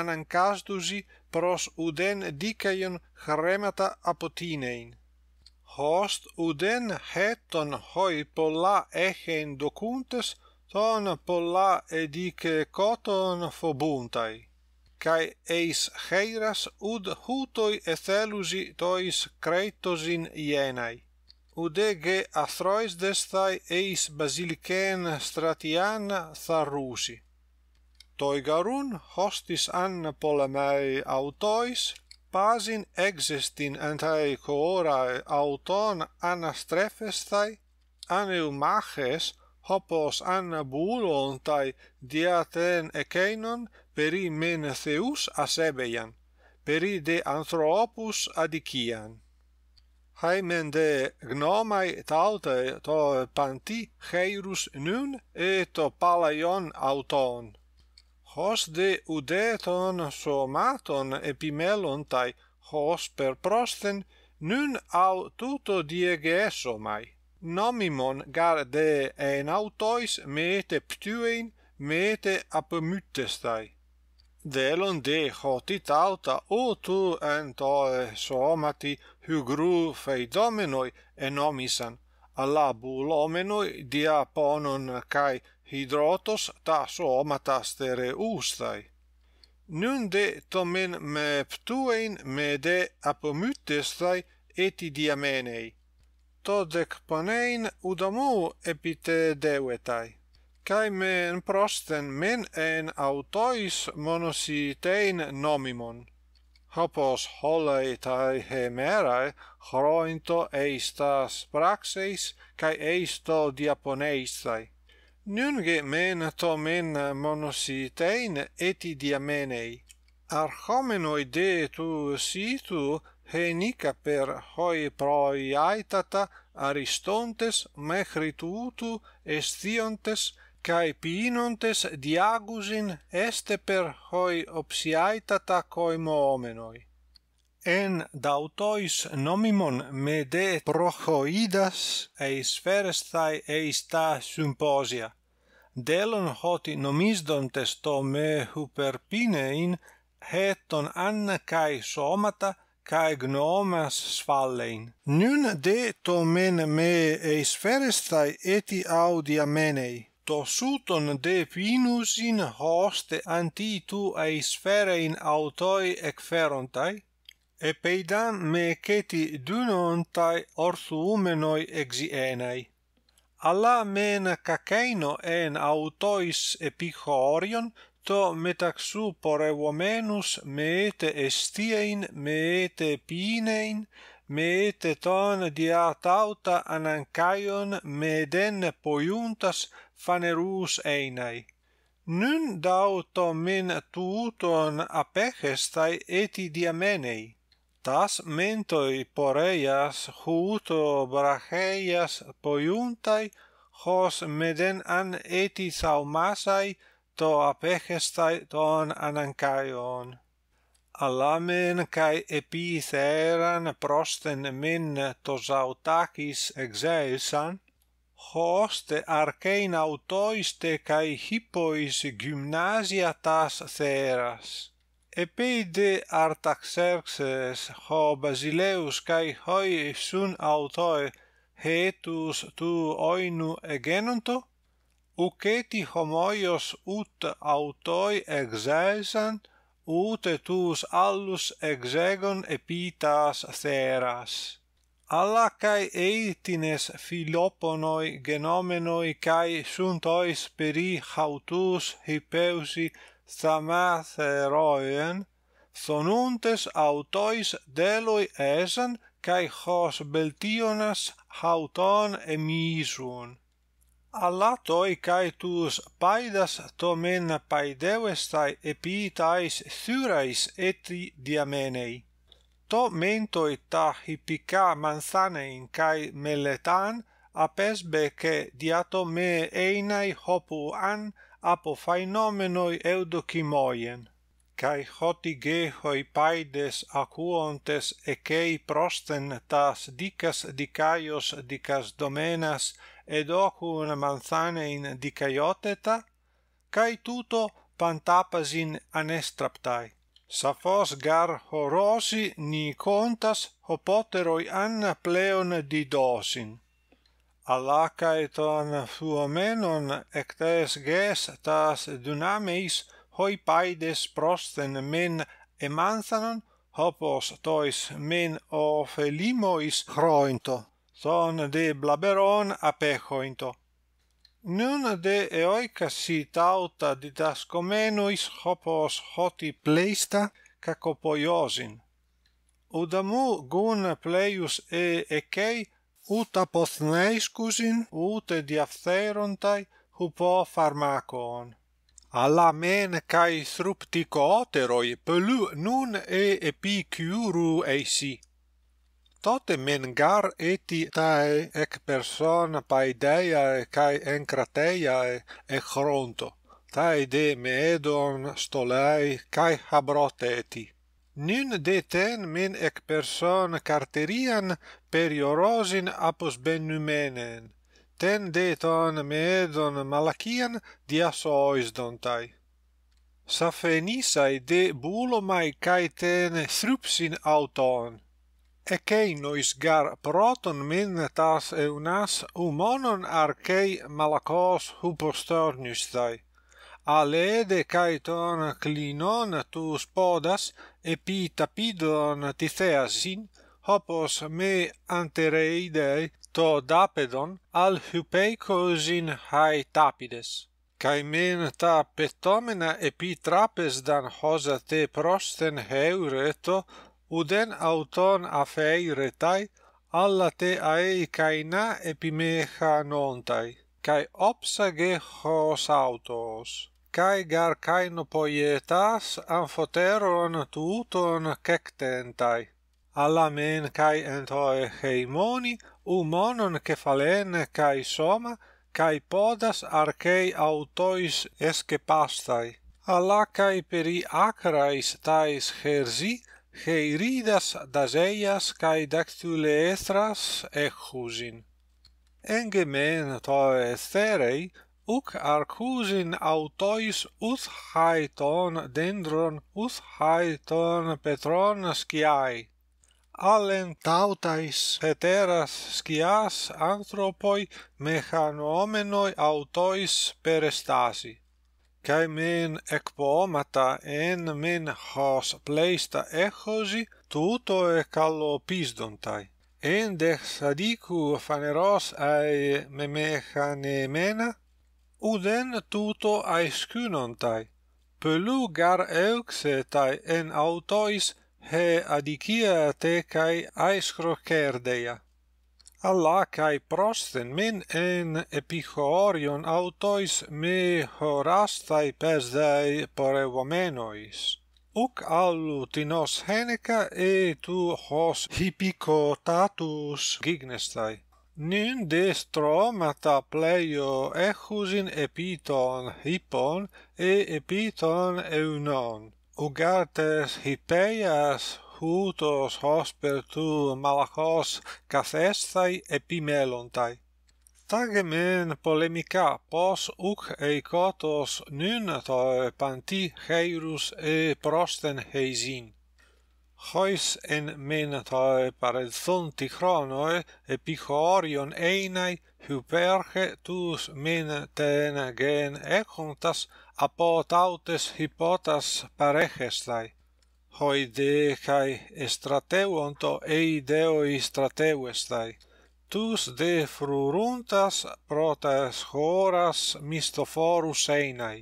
anancastusi pros uden dicaion hremata apotinein host uden heton hoi polla echen docuntes ton polla edice coton fobuntai kai eis heiras ud hutoi ethelusi tois kreitos in ude ge athrois destai eis basiliken stratian tharrusi. Toigarun, hostis anna polemai autois pasin existin antai coora auton anastrephestai aneumaches hopos anna bulon tai diaten peri mena theus asebeian, peri de anthropus adician. Haemen de gnomai taute to panti heirus nun e to palaion auton. Hos de udeton somaton epimelontai hos per nun au tuto diege Nomimon gar de en autois mete ptuein, mete apmyttestai. Delon de hoti tauta o tu entoe somati hugru fei domenoi e nomisan alla bulomenoi diaponon kai hydrotos ta somata stere ustai nunde tomen meptuen mede apomutestai eti diamenei to deponein udamu epite deutai kai men prosten men en autois monositein nomimon hopos holai tai hemerai chrointo eistas praxeis kai eisto diaponeisai nunge men to men monositein eti diamenei archomenoi de tu situ henica per hoi proi aitata Aristontes mechritutu estiontes cae pinontes diagusin este per hoi opsiaitata coimo moomenoi. En dautois nomimon me de prohoidas eis ferestai eis ta symposia. Delon hoti nomisdontes to me huperpinein heton anna cae somata cae gnomas sfallein. Nun de to men me eis ferestai eti audia menei to suton de finus in hoste anti tu in autoi e ferontai e peidan me dunontai orsu menoi exienai alla men kakeino en autois epichorion to metaxu pore uomenus mete estiein mete pinein mete ton dia tauta anancaion meden poiuntas phanerous einai nun dauto min tuton apechestai eti diamenei tas mentoi poreias huto braheias poiuntai hos meden an eti saumasai to apechestai ton anankaion Alamen kai epitheran prosten min tos autakis exeisan, hoste archein autoiste kai hippois gymnasia tas theras epide artaxerxes ho basileus kai hoi sun autoi hetus tu oinu egenonto uketi homoios ut autoi exaisan ut etus allus exegon epitas theras Alla kai eitines Philoponoi genomenoi kai sunt ois peri hautus hypeusi thamatheroen sonuntes autois deloi esen kai hos beltionas hauton emisun alla toi kai tous paidas tomen paideu estai epitais thyrais et diamenei to mento et ta hippica mansane in kai meletan apesbe che diato me einai hopu an apo phainomenoi eudokimoien kai hoti ge hoi paides aquontes e kei prosten tas dicas dicaios dicas domenas et ocun manzane in dicaioteta kai tuto pantapasin anestraptai Saphos gar horosi ni contas ho poteroi an pleon di dosin. cae ton fuomenon ectes ges tas dunameis hoi paides prosten men emanthanon hopos tois men o felimois crointo, ton de blaberon apecointo. Nun de eoica si tauta didascomenuis hopos hoti pleista cacopoiosin. Udamu gun pleius e ecei ut apothneiscusin ut diaftherontai hupo pharmacoon. Alla men cae thruptico oteroi pelu nun e epicuru eisi. Tote men gar eti tai ec person paideiae cae encrateiae e cronto, tai de meedon stolei cae abroteti. Nun de ten men ec person carterian periorosin apus ben numenen, ten de ton meedon malacian dias oisdontai. Safenisai de bulomai cae ten thrupsin auton ecei nois gar proton min tas eunas humonon archei malakos hupostornis thai. Alede caeton clinon tus podas epi tapidon titheasin, hopos me antereidei to dapedon al hypeikos in hae tapides. Caimen ta petomena epi trapes dan hosate te prosten heureto, uden auton afei retai alla te aei kaina epimecha nontai kai opsa hos autos kai gar kaino poietas amfoteron tuton kektentai alla men kai entoe heimoni umonon kefalen kai soma kai podas arkei autois eske alla kai peri akrais tais herzi heiridas daseias kai dactyleestras echusin. Engemen to esterei, uc arcusin autois ut haeton dendron ut haeton petron sciai. Allen tautais heteras scias anthropoi mechanomenoi autois perestasi kai min ekpomata en men hos pleista echozi, tuto e callo pisdontai en de sadiku faneros ai memechane mena uden tuto ai skunontai pelu gar euxe en autois he adikia te kai aiskrokerdeia Alla kai prosten men en epichorion autois me horastai pesdai porevomenois. Uc allutinos heneca e tu hos hippicotatus gignestai. Nun de stromata pleio echusin epiton hippon e epiton eunon. Ugartes hippeias cutos hospertu malachos cathestai epimelontai. Taghe men polemica, pos uc eicotos nun to panti heirus e prosten heisin. Hois en men to paredzunti chrono e picorion einai, huperche tus men ten gen econtas apotautes hypotas parechestai, hoi de kai estrateuonto ei deoi strateuestai tus de fruruntas protas horas mistoforus einai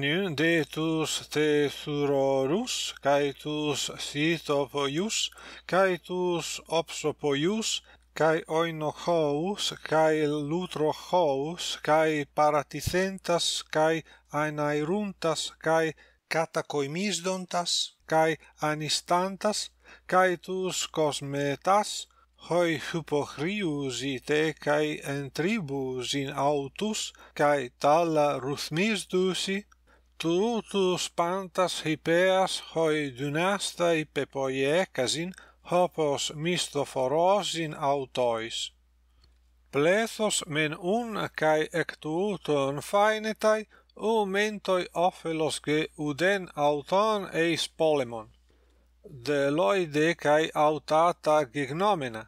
Nu, de tus te surorus cae tus sitopoius cae tus opsopoius kai oinochous kai lutrochous kai paratisentas kai anairuntas kai katta koimisdontas kai anistantas kai tous kosmetas hoi hypochriusi te kai entribous in autous kai talaruthmisdusi toutos pantas hepas hoi dunastai pepoye kazin hopos mistophoros in autois plethos menun kai ectouton fainetai O mentoi o philos ge uden autan eis polemon de loide kai autata gegnomena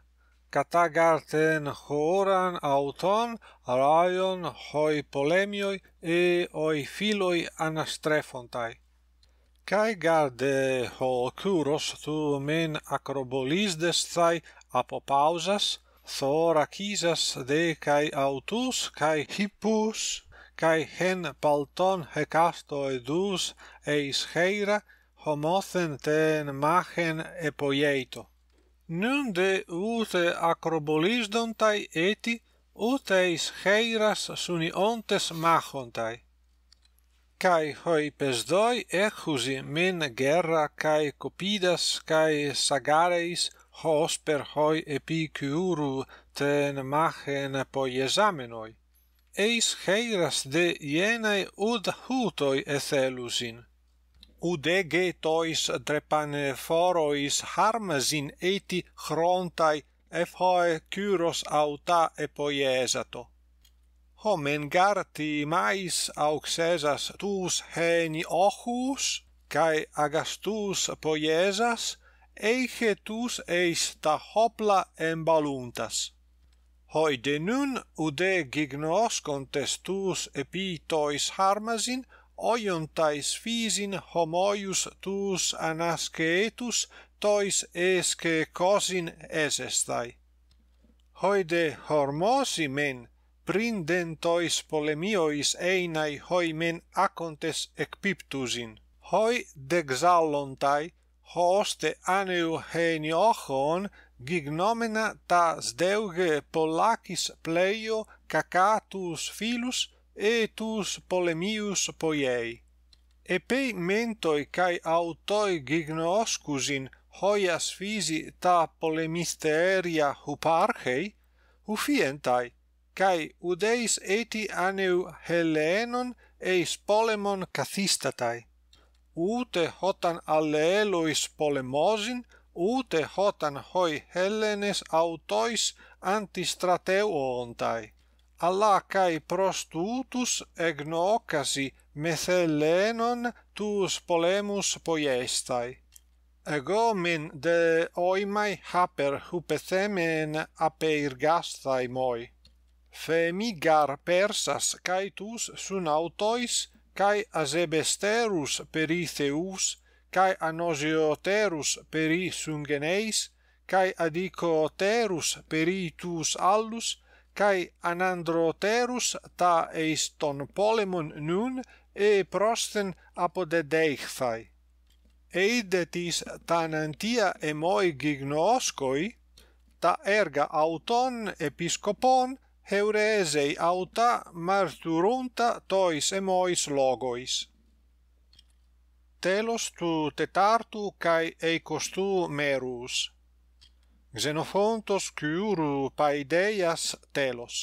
kata garten horan autan araion hoi polemioi e hoi philoi anastrefontai kai gardei ho kuros tou men akropolis destai apo pausas thorachisas de kai autous kai hippous cae hen palton hecasto edus eis heira homocen ten magen epoieito. Nun de ute acrobolisdontai eti, ut eis heiras suniontes machontai kai hoi pesdoi e chusi men guerra kai copidas kai sagareis hos per hoi epicuru ten machen poiesamenoi eis heiras de ienae ud hutoi ethelusin. Ude getois drepane forois harmasin eti chrontai ephoe kyros auta epoiesato. Homen garti mais auxesas tus heni ochus, cae agastus poiesas, eiche tus eis ta hopla embaluntas. Hoide nun ude gignos contes tus epitois harmasin oion tais physin homoius tus anasceetus tois esce cosin esestai. Hoide de hormosi men, prinden tois polemiois einai hoimen men acontes ecpiptusin. Hoi dexallontai, hoste aneu heniochon, gignomena ta sdeuge pollacis pleio cacatus filus etus polemius poiei. Epei mentoi cae autoi gignoscusin hoias fisi ta polemisteria huparchei, ufientai, cae udeis eti aneu Helenon eis polemon cathistatai. Ute hotan alle polemosin, ute hotan hoi hellenes autois antistrateuontai, ontai. Alla cae prostutus egnocasi methelenon tus polemus poiestai. Ego min de oimai haper hupethemen apeirgastai moi. Femi gar persas caetus sun autois, cae asebesterus perithe us, cae anosio peri sungeneis, cae adico peri tus allus, cae anandro ta eis ton polemon nun, e prosten apode deichthai. Eidetis tanantia antia emoi gignoscoi, ta erga auton episcopon, heuresei auta marturunta tois emois logois telos tu tetartu kai e costu merus xenophontos curu paideias telos